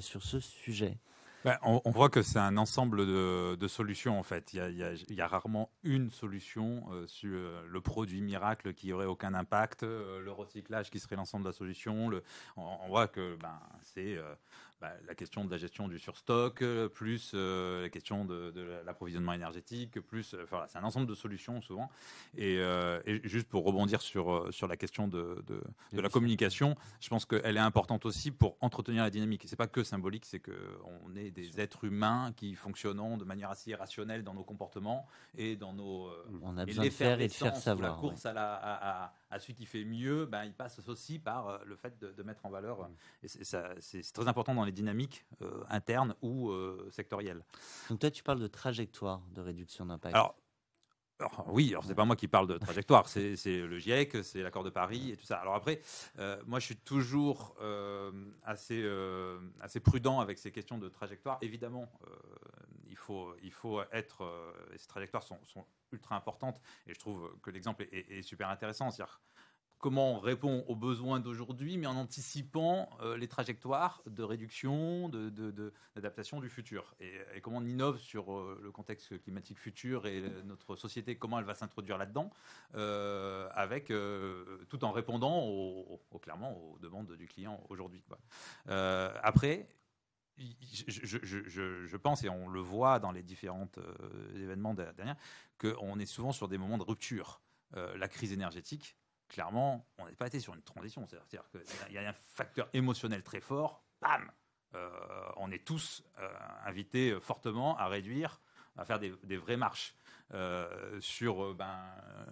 sur ce sujet. Ben, on, voit que c'est un ensemble de, solutions en fait. Il y a, rarement une solution euh, sur euh, le produit miracle qui aurait aucun impact, euh, le recyclage qui serait l'ensemble de la solution. on, voit que ben, c'est bah, la question de la gestion du surstock, euh, plus euh, la question de, l'approvisionnement énergétique, plus, euh, enfin, c'est un ensemble de solutions souvent. Et, juste pour rebondir sur, sur la question de, de, la communication, je pense qu'elle est importante aussi pour entretenir la dynamique. C'est pas que symbolique, c'est que on est des êtres humains qui fonctionnons de manière assez rationnelle dans nos comportements et dans nos. On a besoin de faire et de faire savoir. La course à la. À, celui qui fait mieux, ben, il passe aussi par le fait de, de mettre en valeur. Mm. Et c'est très important dans les dynamiques euh, internes ou euh, sectorielles. Donc toi, tu parles de trajectoire de réduction d'impact. Alors, oui, alors c'est pas moi qui parle de trajectoire, c'est le GIEC, c'est l'accord de Paris et tout ça. Alors après, euh, moi je suis toujours assez, assez prudent avec ces questions de trajectoire. Évidemment, il, faut, il faut être. ces trajectoires sont, ultra importantes et je trouve que l'exemple est, est, super intéressant. C'est-à-dire comment on répond aux besoins d'aujourd'hui, mais en anticipant euh, les trajectoires de réduction, d'adaptation de, de, du futur. Et, comment on innove sur euh, le contexte climatique futur et euh, notre société, comment elle va s'introduire là-dedans, avec tout en répondant clairement aux demandes du client aujourd'hui. après, je, pense, et on le voit dans les différents événements que qu'on est souvent sur des moments de rupture. la crise énergétique, clairement, on n'est pas été sur une transition. C'est-à-dire qu'il y a un facteur émotionnel très fort. Bam euh, On est tous euh, invités euh, fortement à réduire, à faire des, vraies marches. sur ben,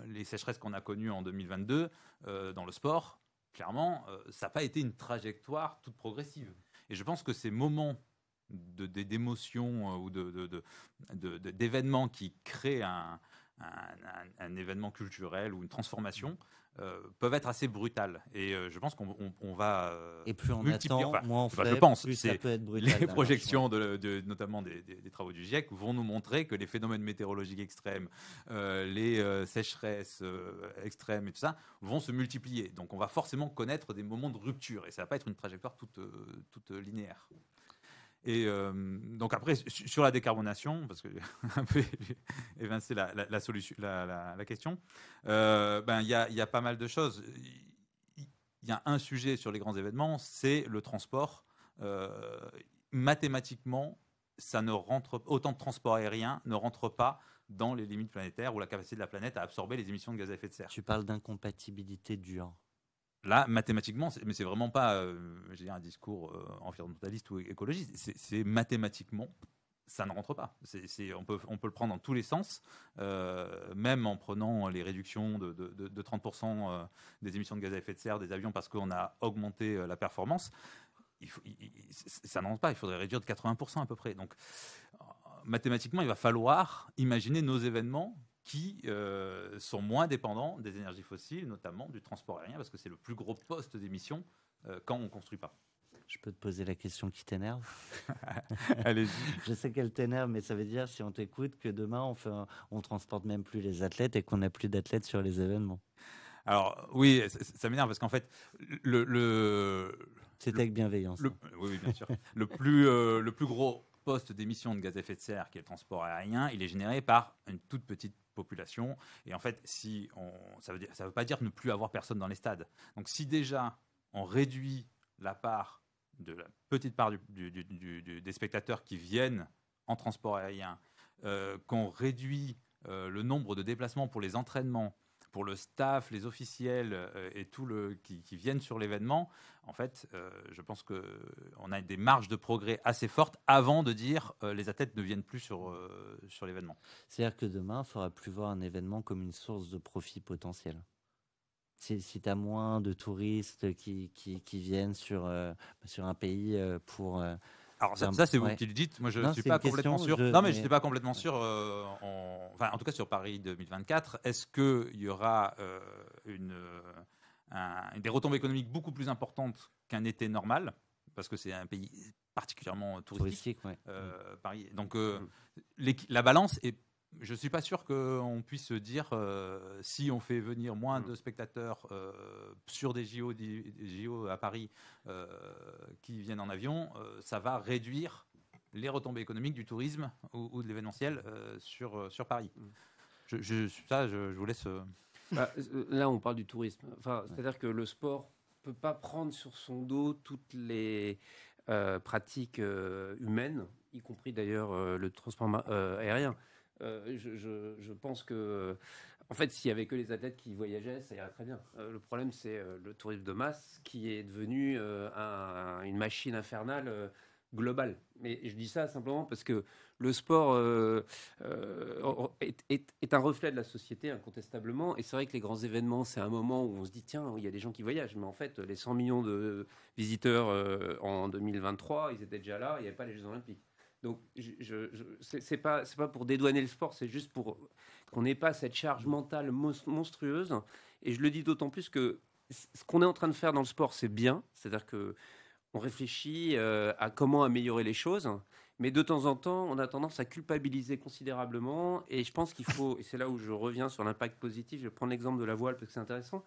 les sécheresses qu'on a connues en 2022 dans le sport, clairement, ça n'a pas été une trajectoire toute progressive. Et je pense que ces moments d'émotion ou d'événements de, qui créent un, un, événement culturel ou une transformation euh, peuvent être assez brutales. Et euh, je pense qu'on va. Euh, et plus on attend, moins on fait, je pense, plus Les hein, projections, de, notamment des, travaux du GIEC, vont nous montrer que les phénomènes météorologiques extrêmes, les sécheresses extrêmes et tout ça, vont se multiplier. Donc on va forcément connaître des moments de rupture et ça ne va pas être une trajectoire toute, toute linéaire. Et euh, donc après, sur la décarbonation, parce que [LAUGHS] un peu évincé [LAUGHS] eh ben, la, solution, la, question, euh, ben il y, a pas mal de choses. Il y a un sujet sur les grands événements, c'est le transport. Euh, mathématiquement, ça ne rentre autant de transport aérien ne rentre pas dans les limites planétaires ou la capacité de la planète à absorber les émissions de gaz à effet de serre. Tu parles d'incompatibilité dure. Là, mathématiquement, mais c'est vraiment pas euh, un discours euh, environnementaliste ou écologiste, c'est mathématiquement, ça ne rentre pas. on, peut, on peut le prendre dans tous les sens, euh, même en prenant les réductions de, 30% des émissions de gaz à effet de serre des avions parce qu'on a augmenté la performance. ça ne rentre pas, il faudrait réduire de 80% à peu près. Donc, mathématiquement, il va falloir imaginer nos événements qui euh, sont moins dépendants des énergies fossiles, notamment du transport aérien, parce que c'est le plus gros poste d'émission euh, quand on ne construit pas. Je peux te poser la question qui t'énerve [LAUGHS] Allez-y. Je sais qu'elle t'énerve, mais ça veut dire, si on t'écoute, que demain, on ne on transporte même plus les athlètes et qu'on n'a plus d'athlètes sur les événements. Alors oui, ça, m'énerve parce qu'en fait, le, le c'était avec bienveillance. Le, hein. [LAUGHS] oui, bien sûr. le plus euh, le plus gros poste d'émission de gaz à effet de serre, qui est le transport aérien, il est généré par une toute petite population. Et en fait, si on, ça ne veut, pas dire ne plus avoir personne dans les stades. Donc si déjà on réduit la part de la petite part des spectateurs qui viennent en transport aérien, euh, qu'on réduit euh, le nombre de déplacements pour les entraînements, pour le staff, les officiels euh, et tout le qui, viennent sur l'événement, en fait, euh, je pense que on a des marges de progrès assez fortes avant de dire euh, les athlètes ne viennent plus sur sur l'événement. C'est-à-dire que demain, il faudra plus voir un événement comme une source de profit potentiel si, tu as moins de touristes qui, qui, viennent sur, sur un pays pour, alors ça, c'est vous qui le dites. Moi, je ne suis pas complètement sûr. Non, mais, je suis pas complètement sûr. Euh, en... Enfin, en tout cas sur Paris 2024, est-ce qu'il y aura euh, une, euh, des retombées économiques beaucoup plus importantes qu'un été normal, parce que c'est un pays particulièrement touristique. Mm. Paris. Donc, mm. la balance est je ne suis pas sûr qu'on puisse dire euh, si on fait venir moins mm. de spectateurs euh, sur des JO, JO à Paris euh, qui viennent en avion, ça va réduire les retombées économiques du tourisme ou, de l'événementiel sur, sur Paris. Mm. Je, ça, je, vous laisse. Bah, là, on parle du tourisme. Enfin, C'est-à-dire que le sport peut pas prendre sur son dos toutes les pratiques humaines, y compris d'ailleurs le transport aérien. Euh, je, pense que, en fait, s'il y avait que les athlètes qui voyageaient, ça irait très bien. Euh, le problème, c'est euh, le tourisme de masse qui est devenu une machine infernale globale. Mais je dis ça simplement parce que le sport est, un reflet de la société, incontestablement. Et c'est vrai que les grands événements, c'est un moment où on se dit, tiens, il y a des gens qui voyagent. Mais en fait, les 100 millions de visiteurs en 2023, ils étaient déjà là, il n'y avait pas les Jeux Olympiques. Donc, je, je, c'est pas, pour dédouaner le sport, c'est juste pour qu'on n'ait pas cette charge mentale monstrueuse. Et je le dis d'autant plus que ce qu'on est en train de faire dans le sport, c'est bien. C'est-à-dire que on réfléchit euh, à comment améliorer les choses, mais de temps en temps, on a tendance à culpabiliser considérablement. Et je pense qu'il faut, et c'est là où je reviens sur l'impact positif, je vais prendre l'exemple de la voile parce que c'est intéressant,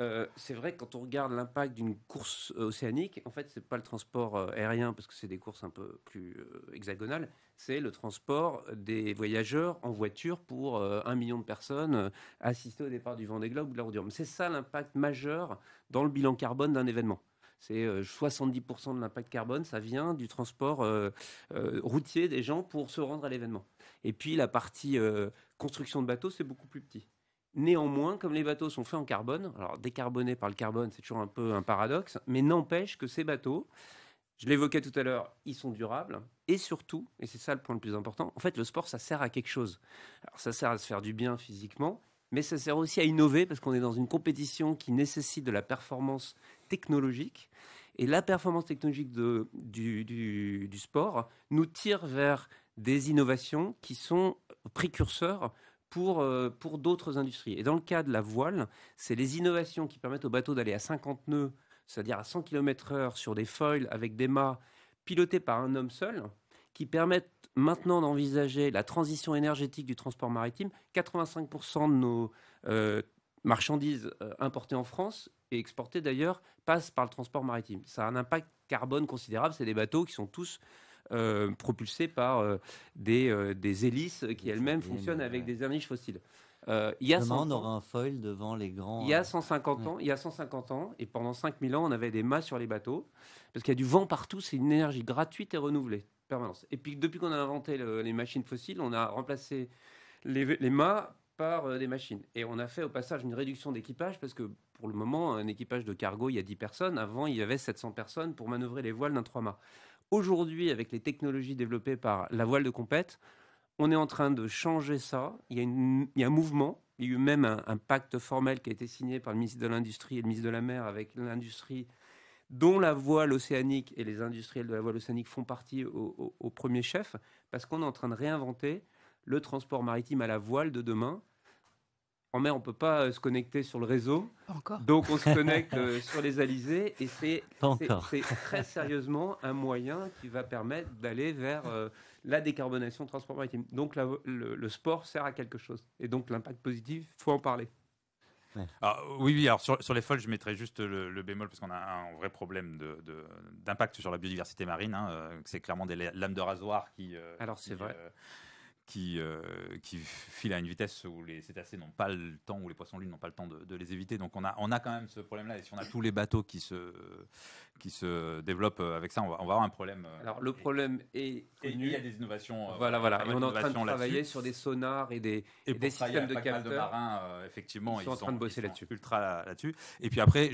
euh, c'est vrai que quand on regarde l'impact d'une course euh, océanique, en fait, ce n'est pas le transport euh, aérien parce que c'est des courses un peu plus hexagonales, c'est le transport des voyageurs en voiture pour un million de personnes assistées au départ du Vendée Globe ou de la Mais C'est ça l'impact majeur dans le bilan carbone d'un événement. C'est 70% de l'impact carbone, ça vient du transport routier des gens pour se rendre à l'événement. Et puis la partie construction de bateaux, c'est beaucoup plus petit. Néanmoins, comme les bateaux sont faits en carbone, alors décarbonés par le carbone, c'est toujours un peu un paradoxe, mais n'empêche que ces bateaux, je l'évoquais tout à l'heure, ils sont durables. Et surtout, et c'est ça le point le plus important, en fait, le sport, ça sert à quelque chose. Alors, ça sert à se faire du bien physiquement, mais ça sert aussi à innover parce qu'on est dans une compétition qui nécessite de la performance technologique. Et la performance technologique du sport nous tire vers des innovations qui sont précurseurs pour, euh, pour d'autres industries. Et dans le cas de la voile, c'est les innovations qui permettent aux bateaux d'aller à 50 nœuds, c'est-à-dire à 100 km/h sur des foils avec des mâts pilotés par un homme seul, qui permettent maintenant d'envisager la transition énergétique du transport maritime. 85% de nos euh, marchandises euh, importées en France et exportées d'ailleurs passent par le transport maritime. Ça a un impact carbone considérable. C'est des bateaux qui sont tous euh, par euh, euh, des, hélices qui elles-mêmes fonctionnent avec des énergies fossiles. Euh, il y a 100 on aura un foil devant les grands. Il y a 150 ans, il y a 150 ans, et pendant 5000 ans, on avait des mâts sur les bateaux parce qu'il y a du vent partout. C'est une énergie gratuite et renouvelée, permanence. Et puis depuis qu'on a inventé les machines fossiles, on a remplacé les, les mâts par des machines. Et on a fait au passage une réduction d'équipage parce que pour le moment, un équipage de cargo, il y a 10 personnes. Avant, il y avait 700 personnes pour manœuvrer les voiles d'un trois-mâts aujourd'hui, avec les technologies développées par la voile de compète, on est en train de changer ça. Il y a, un mouvement. Il y a eu même un, pacte formel qui a été signé par le ministre de l'Industrie et le ministre de la Mer avec l'industrie dont la voile océanique et les industriels de la voile océanique font partie au premier chef, parce qu'on est en train de réinventer le transport maritime à la voile de demain en mer, on peut pas euh, se connecter sur le réseau. Encore. Donc on se [LAUGHS] connecte euh, sur les Alizés et c'est très sérieusement un moyen qui va permettre d'aller vers euh, la décarbonation transport maritime. Donc le, sport sert à quelque chose et donc l'impact positif, faut en parler. Ah, oui, oui, alors sur, les folles, je mettrais juste le, bémol parce qu'on a un, vrai problème d'impact sur la biodiversité marine. Hein, c'est clairement des lames de rasoir qui. alors c'est vrai qui, euh, qui filent à une vitesse où les cétacés n'ont pas le temps, où les poissons-lunes n'ont pas le temps de, les éviter. Donc on a, on a quand même ce problème-là. Et si on a tous les bateaux qui se, qui se développent euh, avec ça, on va, on va avoir un problème. Euh, Alors le problème est il y a des innovations. Voilà, voilà. on est en train de travailler sur des sonars et des, et des systèmes de capteurs. de marins, effectivement. Ils sont en train de bosser là-dessus. Ultra là-dessus. Et puis après,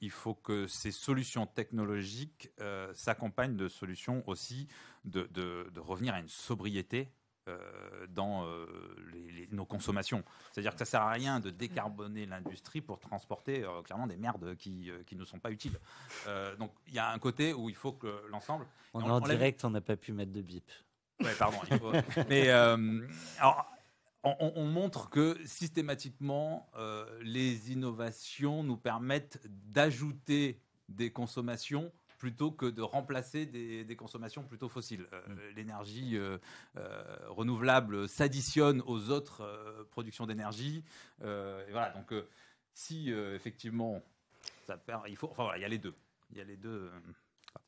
il faut que ces solutions technologiques s'accompagnent de solutions aussi de, de, de revenir à une sobriété euh, dans euh, nos consommations. C'est-à-dire que ça sert à rien de décarboner l'industrie pour transporter euh, clairement des merdes qui, qui ne sont pas utiles. donc il y a un côté où il faut que l'ensemble. On, en direct, on n'a pas pu mettre de bip. Oui, pardon. [LAUGHS] Mais alors, on, montre que systématiquement, les innovations nous permettent d'ajouter des consommations plutôt que de remplacer des, consommations plutôt fossiles. Euh, mm. L'énergie euh, euh, renouvelable s'additionne aux autres productions d'énergie. voilà, donc si effectivement, ça perd, il faut, enfin il y a les deux. Il y a les deux.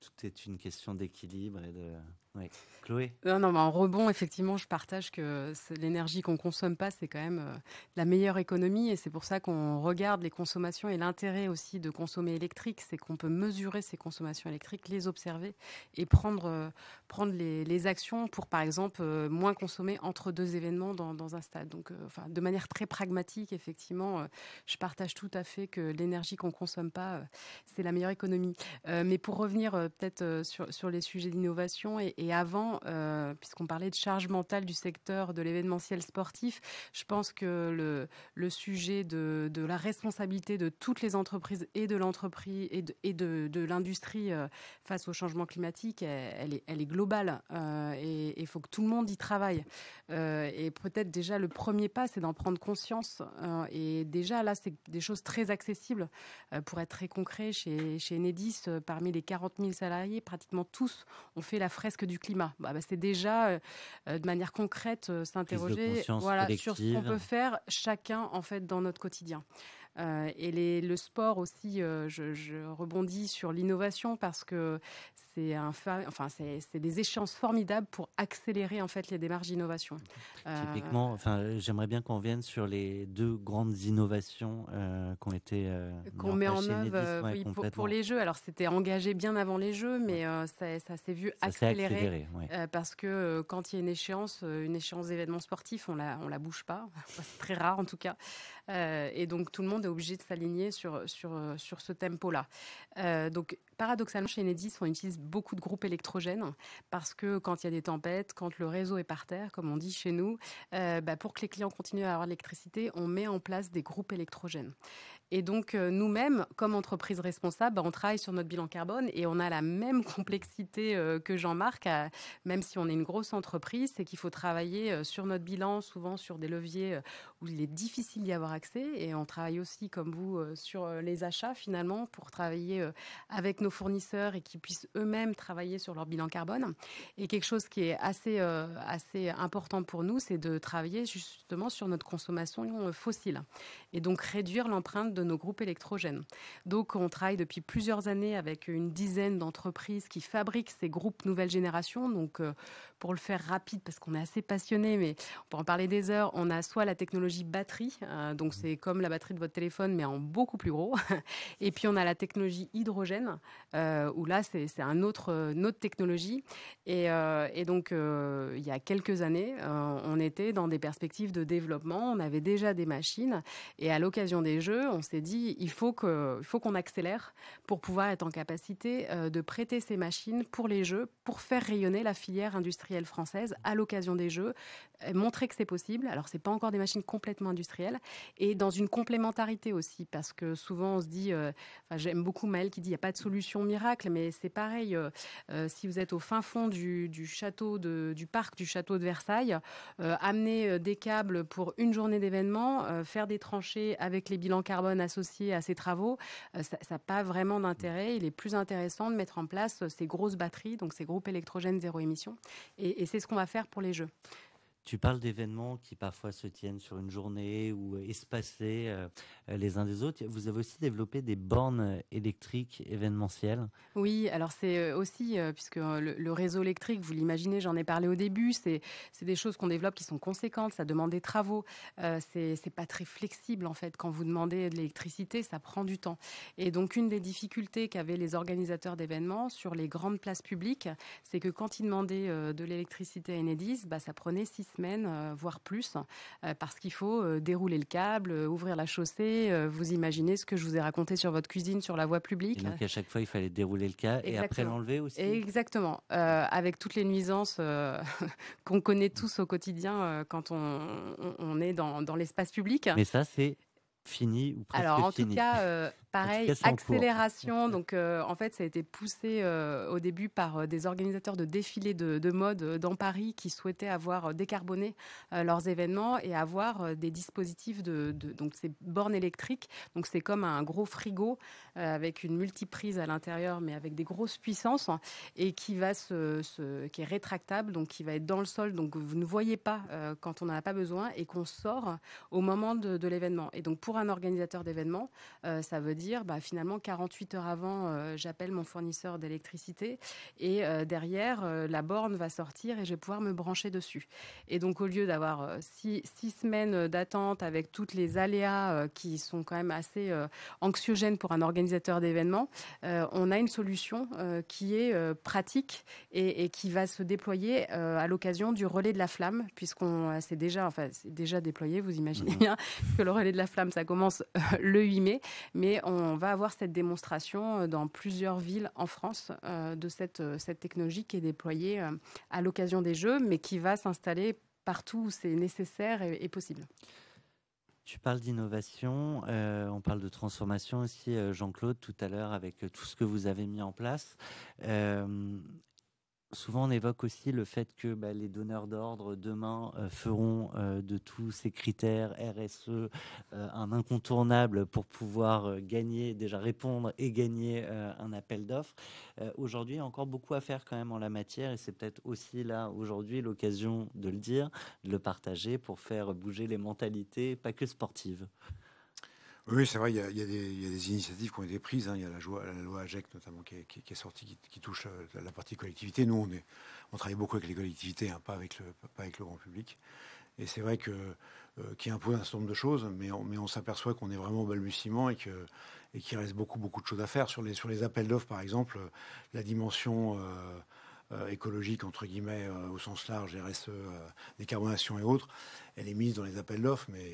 Tout est une question d'équilibre et de oui. Chloé Non, euh, non, mais en rebond, effectivement, je partage que euh, l'énergie qu'on consomme pas, c'est quand même euh, la meilleure économie. Et c'est pour ça qu'on regarde les consommations et l'intérêt aussi de consommer électrique. C'est qu'on peut mesurer ces consommations électriques, les observer et prendre, prendre les, actions pour, par exemple, moins consommer entre deux événements dans, dans un stade. Donc, enfin, de manière très pragmatique, effectivement, je partage tout à fait que l'énergie qu'on consomme pas, c'est la meilleure économie. mais pour revenir peut-être sur, sur les sujets d'innovation et, et avant, euh, puisqu'on parlait de charge mentale du secteur de l'événementiel sportif, je pense que le, le sujet de, la responsabilité de toutes les entreprises et de l'entreprise et de, de, l'industrie euh, face au changement climatique, elle, est, elle est, globale euh, et il faut que tout le monde y travaille. et peut-être déjà le premier pas, c'est d'en prendre conscience. et déjà là, c'est des choses très accessibles. pour être très concret, chez, chez Enedis, parmi les 40 000 salariés, pratiquement tous ont fait la fresque climat. Bah, bah, c'est déjà euh, de manière concrète euh, s'interroger voilà, sur ce qu'on peut faire chacun en fait dans notre quotidien. Euh, et les, le sport aussi, je, je, rebondis sur l'innovation parce que c'est enfin c'est des échéances formidables pour accélérer en fait les démarches d'innovation. Euh, Typiquement, enfin j'aimerais bien qu'on vienne sur les deux grandes innovations euh, été euh, qu'on met en œuvre pour, les jeux. Alors c'était engagé bien avant les jeux, mais ça, s'est vu accélérer parce que quand il y a une échéance, une échéance d'événement sportif, on la on la bouge pas, [LAUGHS] c'est très rare en tout cas, et donc tout le monde est obligé de s'aligner sur sur sur ce tempo là. donc paradoxalement, chez Enedis, on utilise beaucoup de groupes électrogènes parce que quand il y a des tempêtes, quand le réseau est par terre, comme on dit chez nous, euh, bah, pour que les clients continuent à avoir l'électricité, on met en place des groupes électrogènes. Et donc, euh, nous-mêmes, comme entreprise responsable, bah, on travaille sur notre bilan carbone et on a la même complexité euh, que Jean-Marc, même si on est une grosse entreprise, c'est qu'il faut travailler euh, sur notre bilan, souvent sur des leviers où il est difficile d'y avoir accès. Et on travaille aussi, comme vous, sur les achats, finalement, pour travailler avec nos fournisseurs et qu'ils puissent eux-mêmes travailler sur leur bilan carbone. Et quelque chose qui est assez, assez important pour nous, c'est de travailler justement sur notre consommation fossile et donc réduire l'empreinte de nos groupes électrogènes. Donc on travaille depuis plusieurs années avec une dizaine d'entreprises qui fabriquent ces groupes nouvelle génération. Donc euh, pour le faire rapide, parce qu'on est assez passionné, mais on peut en parler des heures, on a soit la technologie batterie, euh, donc c'est comme la batterie de votre téléphone, mais en beaucoup plus gros. [LAUGHS] Et puis on a la technologie hydrogène, euh, où là c'est un autre, une autre technologie. Et, donc il y a quelques années, on était dans des perspectives de développement, on avait déjà des machines, et à l'occasion des jeux, on c'est dit, il faut faut qu'on accélère pour pouvoir être en capacité euh, de prêter ces machines pour les Jeux, pour faire rayonner la filière industrielle française à l'occasion des Jeux, montrer que c'est possible. Alors c'est pas encore des machines complètement industrielles et dans une complémentarité aussi, parce que souvent on se dit, euh, j'aime beaucoup Maël qui dit, il n'y a pas de solution miracle, mais c'est pareil. Euh, si vous êtes au fin fond du, château du parc du château de Versailles, amener des câbles pour une journée d'événement, faire des tranchées avec les bilans carbone associé à ces travaux, euh, ça n'a pas vraiment d'intérêt. Il est plus intéressant de mettre en place euh, ces grosses batteries, donc ces groupes électrogènes zéro émission. et c'est ce qu'on va faire pour les jeux. Tu parles d'événements qui parfois se tiennent sur une journée ou euh, espacés euh, euh, les uns des autres. Vous avez aussi développé des bornes électriques événementielles. Oui, alors c'est aussi, puisque le, réseau électrique, vous l'imaginez, j'en ai parlé au début, c'est des choses qu'on développe qui sont conséquentes, ça demande des travaux, c'est pas très flexible en fait. Quand vous demandez de l'électricité, ça prend du temps. Et donc une des difficultés qu'avaient les organisateurs d'événements sur les grandes places publiques, c'est que quand ils demandaient de l'électricité à Enedis, bah, ça prenait six semaines, euh, voire plus, hein, euh, parce qu'il faut euh, dérouler le câble, ouvrir la chaussée. vous imaginez ce que je vous ai raconté sur votre cuisine, sur la voie publique. Et donc à chaque fois, il fallait dérouler le câble et après l'enlever aussi. Exactement. avec toutes les nuisances [LAUGHS] qu'on connaît tous au quotidien quand on, est dans, dans l'espace public. Mais ça, c'est fini ou presque Alors en tout cas, euh, [LAUGHS] pareil, accélération. Donc euh, en fait, ça a été poussé euh, au début par des organisateurs de défilés de, mode dans Paris qui souhaitaient avoir décarboné leurs événements et avoir des dispositifs de, donc ces bornes électriques. Donc c'est comme un gros frigo avec une multiprise à l'intérieur, mais avec des grosses puissances et qui va se, qui est rétractable, donc qui va être dans le sol. Donc vous ne voyez pas quand on n'en a pas besoin et qu'on sort au moment de, de l'événement. Et donc pour un organisateur d'événements, euh, ça veut dire bah, finalement 48 heures avant, euh, j'appelle mon fournisseur d'électricité et euh, derrière, la borne va sortir et je vais pouvoir me brancher dessus. Et donc au lieu d'avoir six, semaines d'attente avec toutes les aléas qui sont quand même assez anxiogènes pour un organisateur d'événements, on a une solution qui est pratique et, qui va se déployer à l'occasion du relais de la flamme, puisqu'on s'est déjà, enfin, déjà déployé, vous imaginez mmh. bien, [LAUGHS] que le relais de la flamme, ça ça commence euh, le 8 mai, mais on va avoir cette démonstration euh, dans plusieurs villes en France euh, de cette, cette technologie qui est déployée à l'occasion des Jeux, mais qui va s'installer partout où c'est nécessaire et, possible. Tu parles d'innovation, on parle de transformation aussi, Jean-Claude, tout à l'heure, avec tout ce que vous avez mis en place. Souvent, on évoque aussi le fait que bah, les donneurs d'ordre demain euh, feront euh, de tous ces critères RSE euh, un incontournable pour pouvoir gagner, déjà répondre et gagner un appel d'offres. aujourd'hui, il y a encore beaucoup à faire quand même en la matière et c'est peut-être aussi là aujourd'hui l'occasion de le dire, de le partager pour faire bouger les mentalités, pas que sportives. Oui, c'est vrai, il y, a, des, initiatives qui ont été prises. Hein. Il y a la, loi, la loi AGEC notamment qui est, qui sortie, qui, touche euh, la, partie collectivité. Nous, on, on travaille beaucoup avec les collectivités, hein, pas, avec le, avec le grand public. Et c'est vrai que euh, qui impose un certain nombre de choses, mais on, mais on s'aperçoit qu'on est vraiment au balbutiement et et qu'il reste beaucoup beaucoup de choses à faire sur les sur les appels d'offres par exemple, la dimension euh, écologique entre guillemets au sens large, RSE, décarbonation et autres, elle est mise dans les appels d'offres, mais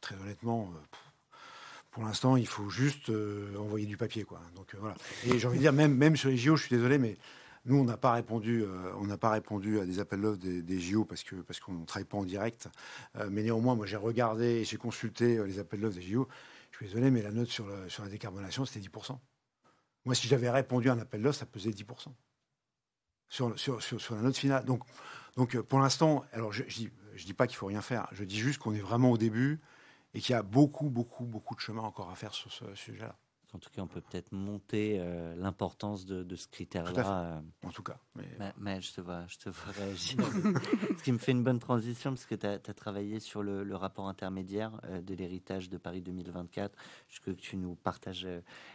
très honnêtement pour l'instant, il faut juste euh, envoyer du papier, quoi. Donc euh, voilà. Et j'ai envie de dire, même, même sur les JO, je suis désolé, mais nous, on n'a pas répondu, euh, on n'a pas répondu à des appels d'offres des, JO parce que parce qu'on ne travaille pas en direct. mais néanmoins, moi, j'ai regardé et j'ai consulté les appels d'offres des JO. Je suis désolé, mais la note sur, sur la décarbonation, c'était 10%. Moi, si j'avais répondu à un appel d'offres, ça pesait 10% sur, sur, sur, la note finale. Donc, donc pour l'instant, alors je ne dis, je dis pas qu'il faut rien faire. Je dis juste qu'on est vraiment au début et qu'il y a beaucoup, beaucoup, beaucoup de chemin encore à faire sur ce sujet-là. En tout cas, on peut peut-être monter euh, l'importance de, ce critère-là. Euh, en tout cas. Mais... je te vois, je te vois réagir. [LAUGHS] ce qui me fait une bonne transition, parce que tu as, travaillé sur le, rapport intermédiaire euh, de l'héritage de Paris 2024. Je veux que tu nous partages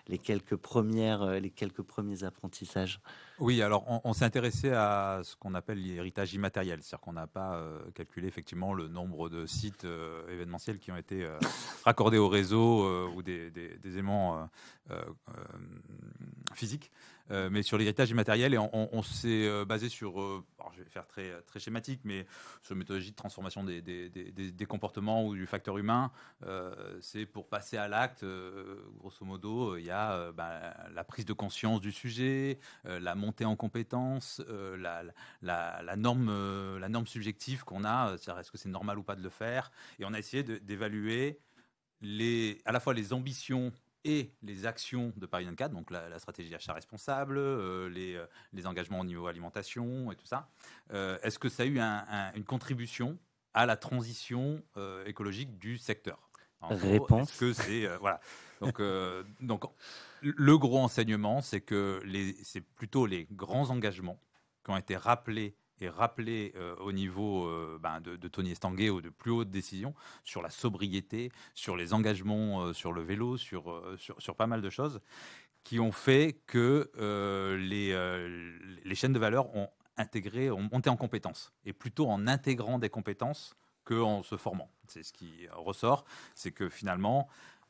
les quelques, premières, les quelques premiers apprentissages. Oui, alors on, s'est intéressé à ce qu'on appelle l'héritage immatériel, c'est-à-dire qu'on n'a pas euh, calculé effectivement le nombre de sites euh, événementiels qui ont été euh, raccordés au réseau ou des, aimants éléments physiques, mais sur l'héritage immatériel, et on, s'est basé sur, je vais faire très, très schématique, mais sur une méthodologie de transformation des, des comportements ou du facteur humain, c'est pour passer à l'acte, grosso modo, il y a ben, la prise de conscience du sujet, la montée en compétences, euh, la, norme, euh, la norme subjective qu'on a, euh, c'est-à-dire est-ce que c'est normal ou pas de le faire, et on a essayé d'évaluer les, à la fois les ambitions et les actions de Paris 24, donc la, stratégie achat responsable, les, engagements au niveau alimentation et tout ça. est-ce que ça a eu une contribution à la transition écologique du secteur Réponse. que c'est voilà. Donc, donc le gros enseignement, c'est que c'est plutôt les grands engagements qui ont été rappelés et rappelés euh, au niveau euh, ben, de, Tony Estanguet ou de plus hautes décisions sur la sobriété, sur les engagements euh, sur le vélo, sur, sur, pas mal de choses qui ont fait que les, les chaînes de valeur ont intégré, ont monté en compétences et plutôt en intégrant des compétences qu'en se formant. C'est ce qui ressort, c'est que finalement,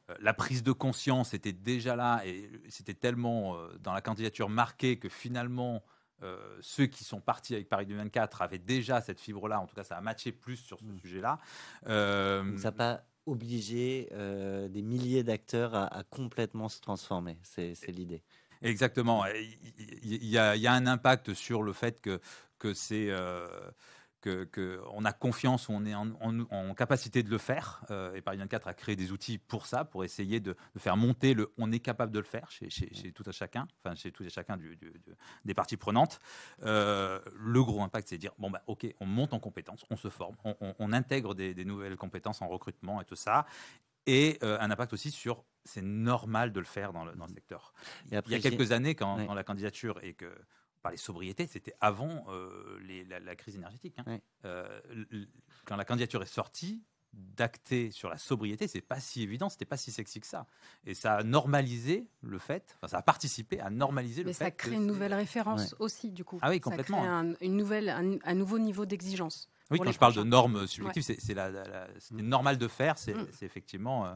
euh, la prise de conscience était déjà là et c'était tellement euh, dans la candidature marquée que finalement, euh, ceux qui sont partis avec Paris 2024 avaient déjà cette fibre-là. En tout cas, ça a matché plus sur ce mm. sujet-là. ça n'a pas obligé des milliers d'acteurs à, complètement se transformer. C'est l'idée. Exactement. Il y, a, un impact sur le fait que, que c'est que, on a confiance, on est en, capacité de le faire. Et euh, et Paris 24 a créé des outils pour ça, pour essayer de, faire monter le on est capable de le faire chez, tout à chacun, enfin chez tout et chacun du, des parties prenantes. Euh, le gros impact, c'est de dire bon, bah, ok, on monte en compétences, on se forme, on, intègre des, nouvelles compétences en recrutement et tout ça et euh, un impact aussi sur c'est normal de le faire dans le, secteur. il y a quelques années, quand, la candidature et que par les sobriétés, c'était avant euh, la, crise énergétique. Hein. Euh, quand la candidature est sortie, d'acter sur la sobriété, c'est pas si évident, c'était pas si sexy que ça. Et ça a normalisé le fait, enfin, ça a participé à normaliser le fait. Mais ça crée une nouvelle référence aussi, du coup. Ah oui, complètement. Ça crée un, une nouvelle, un, nouveau niveau d'exigence. Oui, quand je parle de normes subjectives, c'est c'est normal de faire, c'est mm. effectivement. Euh,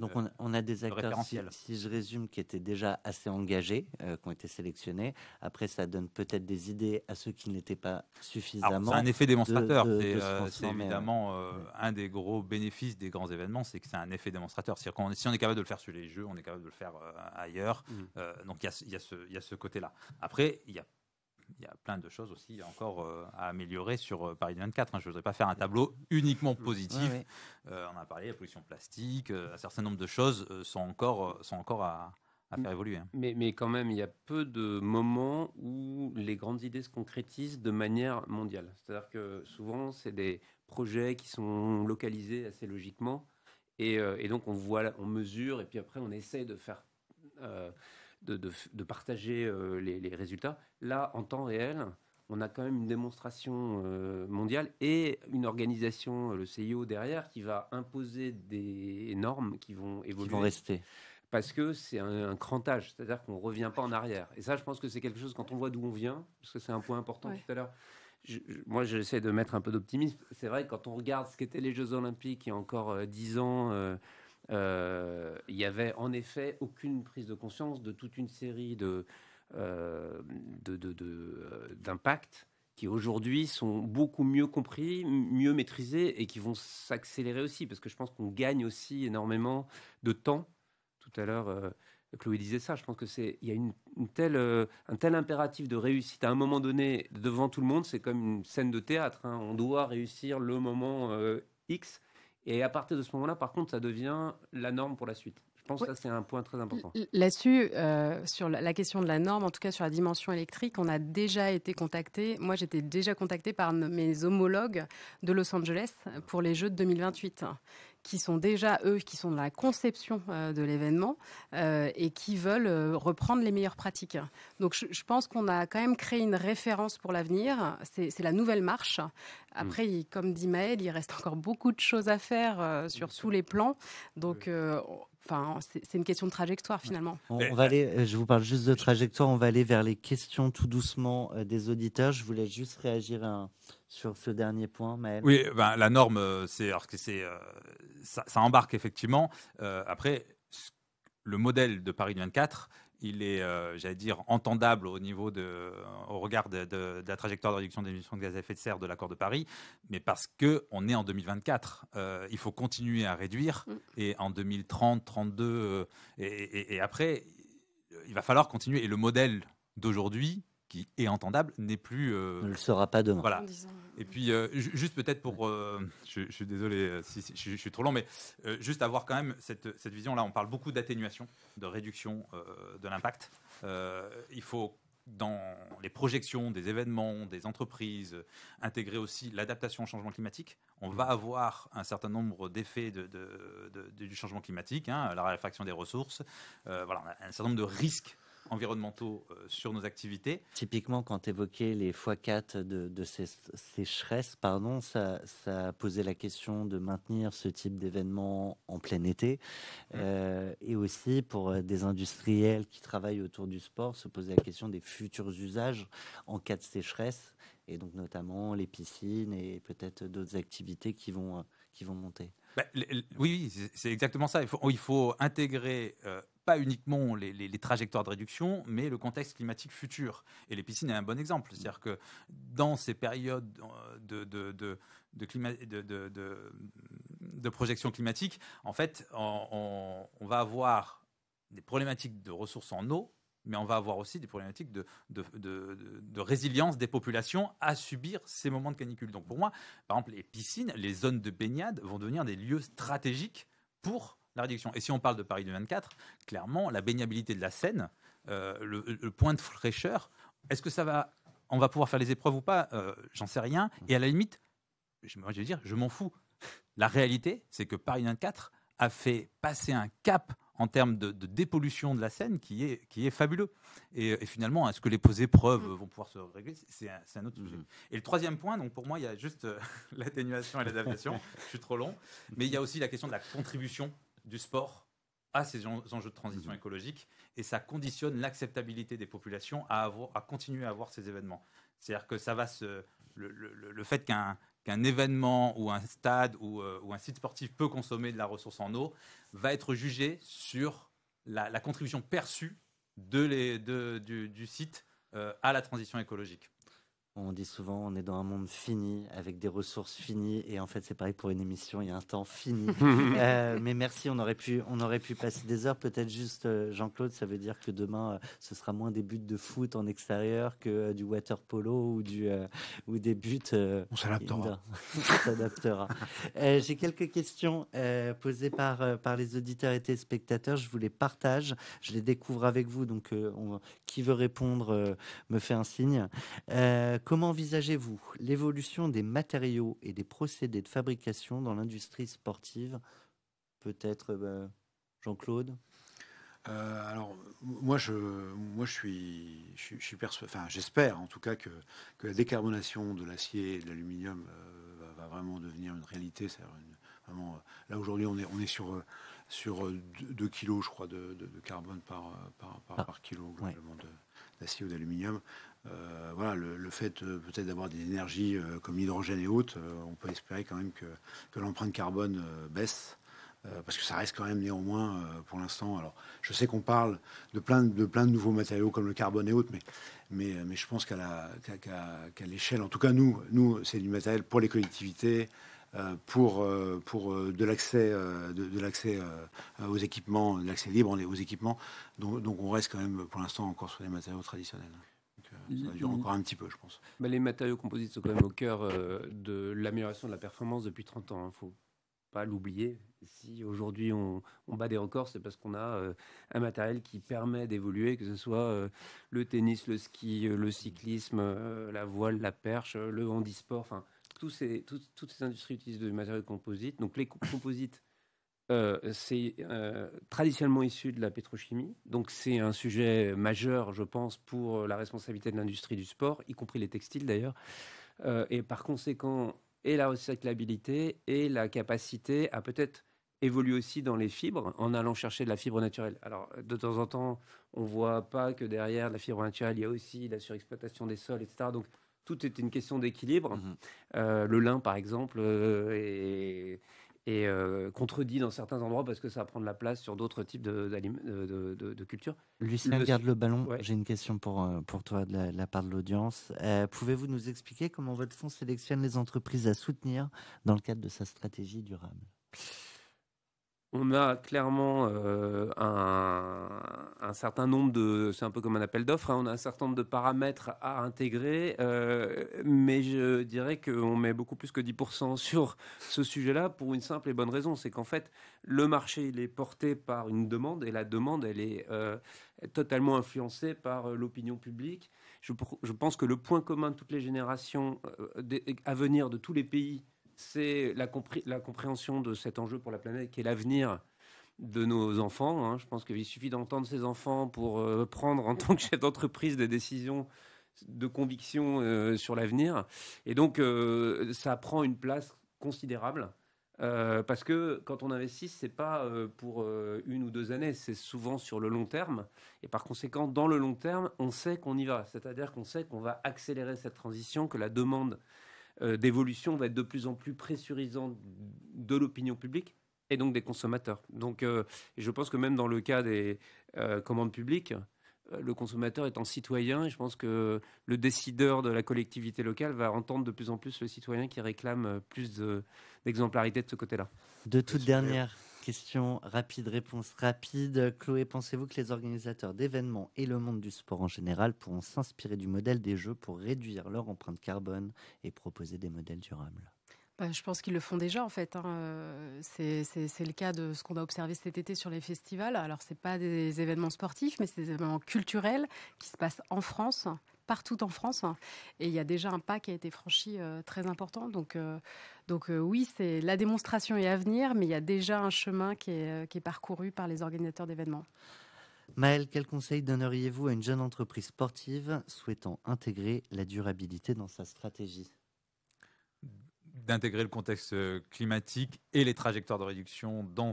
donc euh, on, a des acteurs, si, je résume, qui étaient déjà assez engagés, euh, qui ont été sélectionnés. Après, ça donne peut-être des idées à ceux qui n'étaient pas suffisamment. C'est un effet démonstrateur. C'est euh, évidemment un des gros bénéfices des grands événements, c'est que c'est un effet démonstrateur. cest si on est capable de le faire sur les jeux, on est capable de le faire ailleurs. Mmh. donc il y, a, ce, ce côté-là. Après, il y a il y a plein de choses aussi encore euh, à améliorer sur euh, Paris 24. Hein. Je ne voudrais pas faire un tableau uniquement positif. Euh, on a parlé de la pollution plastique, un certain nombre de choses sont encore, sont encore à, faire évoluer. Hein. Mais, mais quand même, il y a peu de moments où les grandes idées se concrétisent de manière mondiale. C'est-à-dire que souvent, c'est des projets qui sont localisés assez logiquement. Et, donc, on voit, on mesure, et puis après, on essaie de faire de, partager euh, les, résultats. Là, en temps réel, on a quand même une démonstration euh, mondiale et une organisation, euh, le CIO derrière, qui va imposer des normes qui vont évoluer. Qui vont rester. Parce que c'est un, crantage, c'est-à-dire qu'on ne revient pas en arrière. Et ça, je pense que c'est quelque chose, quand on voit d'où on vient, parce que c'est un point important tout à l'heure, moi, j'essaie de mettre un peu d'optimisme. C'est vrai, quand on regarde ce qu'étaient les Jeux Olympiques il y a encore dix 10 ans, euh, il y avait en effet aucune prise de conscience de toute une série de euh, euh, d'impacts qui aujourd'hui sont beaucoup mieux compris, mieux maîtrisés et qui vont s'accélérer aussi parce que je pense qu'on gagne aussi énormément de temps. Tout à l'heure, Chloé disait ça. Je pense que c'est il y a un tel impératif de réussite à un moment donné devant tout le monde. C'est comme une scène de théâtre. Hein. on doit réussir le moment X. Et à partir de ce moment-là, par contre, ça devient la norme pour la suite. Je pense que c'est un point très important. Là-dessus, euh, sur la question de la norme, en tout cas sur la dimension électrique, on a déjà été contacté. Moi, j'étais déjà contacté par mes homologues de Los Angeles pour les Jeux de 2028 qui sont déjà eux, qui sont dans la conception euh, de l'événement euh, et qui veulent euh, reprendre les meilleures pratiques. Donc je, pense qu'on a quand même créé une référence pour l'avenir. C'est la nouvelle marche. Après, hmm. comme dit Maël, il reste encore beaucoup de choses à faire sur tous les plans. Donc Enfin, c'est une question de trajectoire finalement. On, va aller, je vous parle juste de trajectoire, on va aller vers les questions tout doucement des auditeurs. Je voulais juste réagir à un, sur ce dernier point, Maël Oui, ben, la norme, euh, c'est, c'est, euh, ça, embarque effectivement. Euh, après, le modèle de Paris 24, il est, j'allais dire, entendable au niveau de, au regard de, la trajectoire de réduction des émissions de gaz à effet de serre de l'accord de Paris, mais parce que on est en 2024, il faut continuer à réduire mm. et en 2030, 32 et, et après, il va falloir continuer. Et le modèle d'aujourd'hui, qui est entendable, n'est plus. Euh, ne le sera pas demain. Voilà. Euh, Et puis, euh, juste peut-être pour. je, suis désolé si, je, suis trop long, mais juste avoir quand même cette, cette vision-là. On parle beaucoup d'atténuation, de réduction de l'impact. il faut dans les projections des événements, des entreprises, intégrer aussi l'adaptation au changement climatique. On va mm. avoir un certain nombre d'effets de, du changement climatique, hein, la réfraction des ressources, voilà, un certain nombre de risques environnementaux euh, sur nos activités. Typiquement, quand évoqué les x4 de, de ces sécheresses, pardon, ça, ça la question de maintenir ce type d'événement en plein été. Mmh. Euh, et aussi, pour euh, des industriels qui travaillent autour du sport, se poser la question des futurs usages en cas de sécheresse, et donc notamment les piscines et peut-être d'autres activités qui vont, qui vont monter. Bah, oui, c'est exactement ça. Il faut, intégrer pas uniquement les, les, trajectoires de réduction, mais le contexte climatique futur. Et les piscines est un bon exemple. C'est-à-dire que dans ces périodes euh, de, de, de, de projection climatique, en fait, on, va avoir des problématiques de ressources en eau mais on va avoir aussi des problématiques de, de, de, de, résilience des populations à subir ces moments de canicule. Donc pour moi, par exemple, les piscines, les zones de baignade vont devenir des lieux stratégiques pour et si on parle de Paris 2024, clairement, la baignabilité de la Seine, euh, le, point de fraîcheur, est-ce que ça va, on va pouvoir faire les épreuves ou pas euh, J'en sais rien. Et à la limite, je vais dire, je m'en fous. La réalité, c'est que Paris 24 a fait passer un cap en termes de, dépollution de la Seine qui est, qui est fabuleux. Et, finalement, est-ce que les épreuves mm. vont pouvoir se régler C'est un, un, autre sujet. Mm. Et le troisième point, donc pour moi, il y a juste euh, [LAUGHS] l'atténuation et l'adaptation. [LAUGHS] Je suis trop long. Mais il y a aussi la question de la contribution du sport à ces enjeux de transition mhm. écologique et ça conditionne l'acceptabilité des populations à, continuer à avoir ces événements. C'est-à-dire que ça va le, fait qu'un événement ou un stade euh, ou, un site sportif peut consommer de la ressource en eau va être jugé sur la, contribution perçue du, site euh, à la transition écologique. On dit souvent, on est dans un monde fini, avec des ressources finies, et en fait, c'est pareil pour une émission, il y a un temps fini. [LAUGHS] Euh, mais merci, on aurait pu, on aurait pu passer des heures. Peut-être juste, euh, Jean-Claude, ça veut dire que demain, euh, ce sera moins des buts de foot en extérieur que du water polo ou du ou des buts. on s'adaptera. [LAUGHS] J'ai quelques questions posées par par les auditeurs et spectateurs. Je vous les partage, je les découvre avec vous. Donc, qui veut répondre me fait un signe Comment envisagez-vous l'évolution des matériaux et des procédés de fabrication dans l'industrie sportive Peut-être euh, Jean-Claude euh, alors, moi, je, moi, je suis, je, enfin, j'espère en tout cas que, la décarbonation de l'acier et de l'aluminium euh, va, vraiment devenir une réalité. là aujourd'hui, on est, sur, sur 2 kg je crois, de, carbone par, ah. kilo globalement d'acier ou d'aluminium. Euh, voilà, le, fait euh, peut-être d'avoir des énergies euh, comme l'hydrogène et autres, on peut espérer quand même que, l'empreinte carbone baisse. parce que ça reste quand même néanmoins pour l'instant. Alors, je sais qu'on parle de plein, de nouveaux matériaux comme le carbone et autres, mais, je pense qu'à, l'échelle, en tout cas nous, nous c'est du matériel pour les collectivités, pour, de l'accès, de, l'accès aux équipements, de l'accès libre aux équipements. Donc, donc on reste quand même pour l'instant encore sur les matériaux traditionnels ça dure mm. encore un petit peu, je pense. les matériaux composites sont quand même au cœur euh, de l'amélioration de la performance depuis 30 ans. Il hein. ne faut pas l'oublier. Si aujourd'hui on, bat des records, c'est parce qu'on a euh, un matériel qui permet d'évoluer, que ce soit euh, le tennis, le ski, le cyclisme, la voile, la perche, le handisport. Enfin, toutes ces industries utilisent des matériaux composites. Donc les composites euh, c'est euh, traditionnellement issu de la pétrochimie, donc c'est un sujet majeur, je pense, pour la responsabilité de l'industrie du sport, y compris les textiles d'ailleurs. Euh, et par conséquent, et la recyclabilité et la capacité à peut-être évoluer aussi dans les fibres en allant chercher de la fibre naturelle. Alors, de temps en temps, on voit pas que derrière la fibre naturelle, il y a aussi la surexploitation des sols, etc. Donc, tout est une question d'équilibre. Mmh le lin, par exemple, est, et euh, contredit dans certains endroits parce que ça va prendre la place sur d'autres types de, de, cultures. Lucien, garde le ballon. J'ai une question pour, euh, pour toi de la, part de l'audience. Euh, pouvez-vous nous expliquer comment votre fonds sélectionne les entreprises à soutenir dans le cadre de sa stratégie durable on a clairement euh, un, certain nombre de, c'est un peu comme un appel d'offres, hein, on a un certain nombre de paramètres à intégrer, euh, mais je dirais qu'on met beaucoup plus que 10% sur ce sujet-là pour une simple et bonne raison, c'est qu'en fait, le marché, il est porté par une demande, et la demande, elle est euh, totalement influencée par l'opinion publique. je, pense que le point commun de toutes les générations à venir de tous les pays c'est la, compréhension de cet enjeu pour la planète qui est l'avenir de nos enfants. Hein. Je pense qu'il suffit d'entendre ces enfants pour euh, prendre en tant que chef d'entreprise des décisions de conviction euh, sur l'avenir. Et donc, euh, ça prend une place considérable. parce que quand on investit, n'est pas pour une ou deux années, c'est souvent sur le long terme. Et par conséquent, dans le long terme, on sait qu'on y va. C'est-à-dire qu'on sait qu'on va accélérer cette transition, que la demande euh, d'évolution va être de plus en plus pressurisante de l'opinion publique et donc des consommateurs. Donc euh, je pense que même dans le cas des euh, commandes publiques, le consommateur étant citoyen, je pense que le décideur de la collectivité locale va entendre de plus en plus le citoyen qui réclame plus d'exemplarité de, ce côté-là. De toute dernière. Question rapide, réponse rapide. Chloé, pensez-vous que les organisateurs d'événements et le monde du sport en général pourront s'inspirer du modèle des Jeux pour réduire leur empreinte carbone et proposer des modèles durables bah, je pense qu'ils le font déjà en fait. Hein. C'est le cas de ce qu'on a observé cet été sur les festivals. Alors c'est pas des événements sportifs, mais c'est des événements culturels qui se passent en France partout en France. Hein. Et il y a déjà un pas qui a été franchi euh, très important. Donc, euh, donc euh, oui, c'est la démonstration est à venir, mais il y a déjà un chemin qui est, parcouru par les organisateurs d'événements. Maëlle, quel conseil donneriez-vous à une jeune entreprise sportive souhaitant intégrer la durabilité dans sa stratégie D'intégrer le contexte climatique et les trajectoires de réduction dans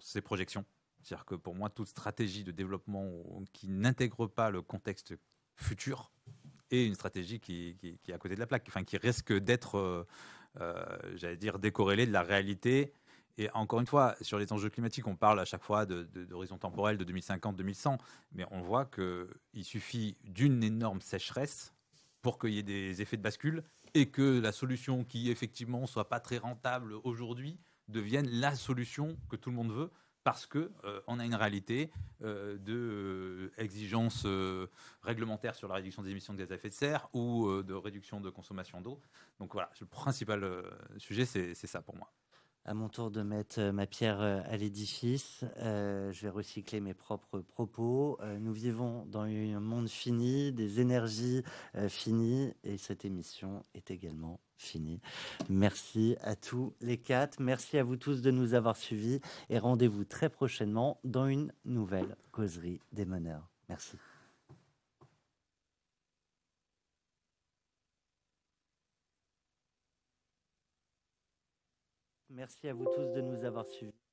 ses projections. C'est-à-dire que pour moi, toute stratégie de développement qui n'intègre pas le contexte futur et une stratégie qui, est à côté de la plaque, qui risque d'être, euh, euh, j'allais dire, décorrélée de la réalité. Et encore une fois, sur les enjeux climatiques, on parle à chaque fois d'horizons temporels de 2050-2100, mais on voit qu'il suffit d'une énorme sécheresse pour qu'il y ait des effets de bascule et que la solution qui, effectivement, ne soit pas très rentable aujourd'hui devienne la solution que tout le monde veut parce que euh, on a une réalité euh, de euh, exigences réglementaires sur la réduction des émissions de gaz à effet de serre ou de réduction de consommation d'eau. Donc voilà, le principal sujet, c'est ça pour moi à mon tour de mettre euh, ma pierre euh, à l'édifice. Euh, je vais recycler mes propres propos. nous vivons dans un monde fini, des énergies finies, et cette émission est également finie. Merci à tous les quatre. Merci à vous tous de nous avoir suivis et rendez-vous très prochainement dans une nouvelle causerie des meneurs. Merci. Merci à vous tous de nous avoir suivis.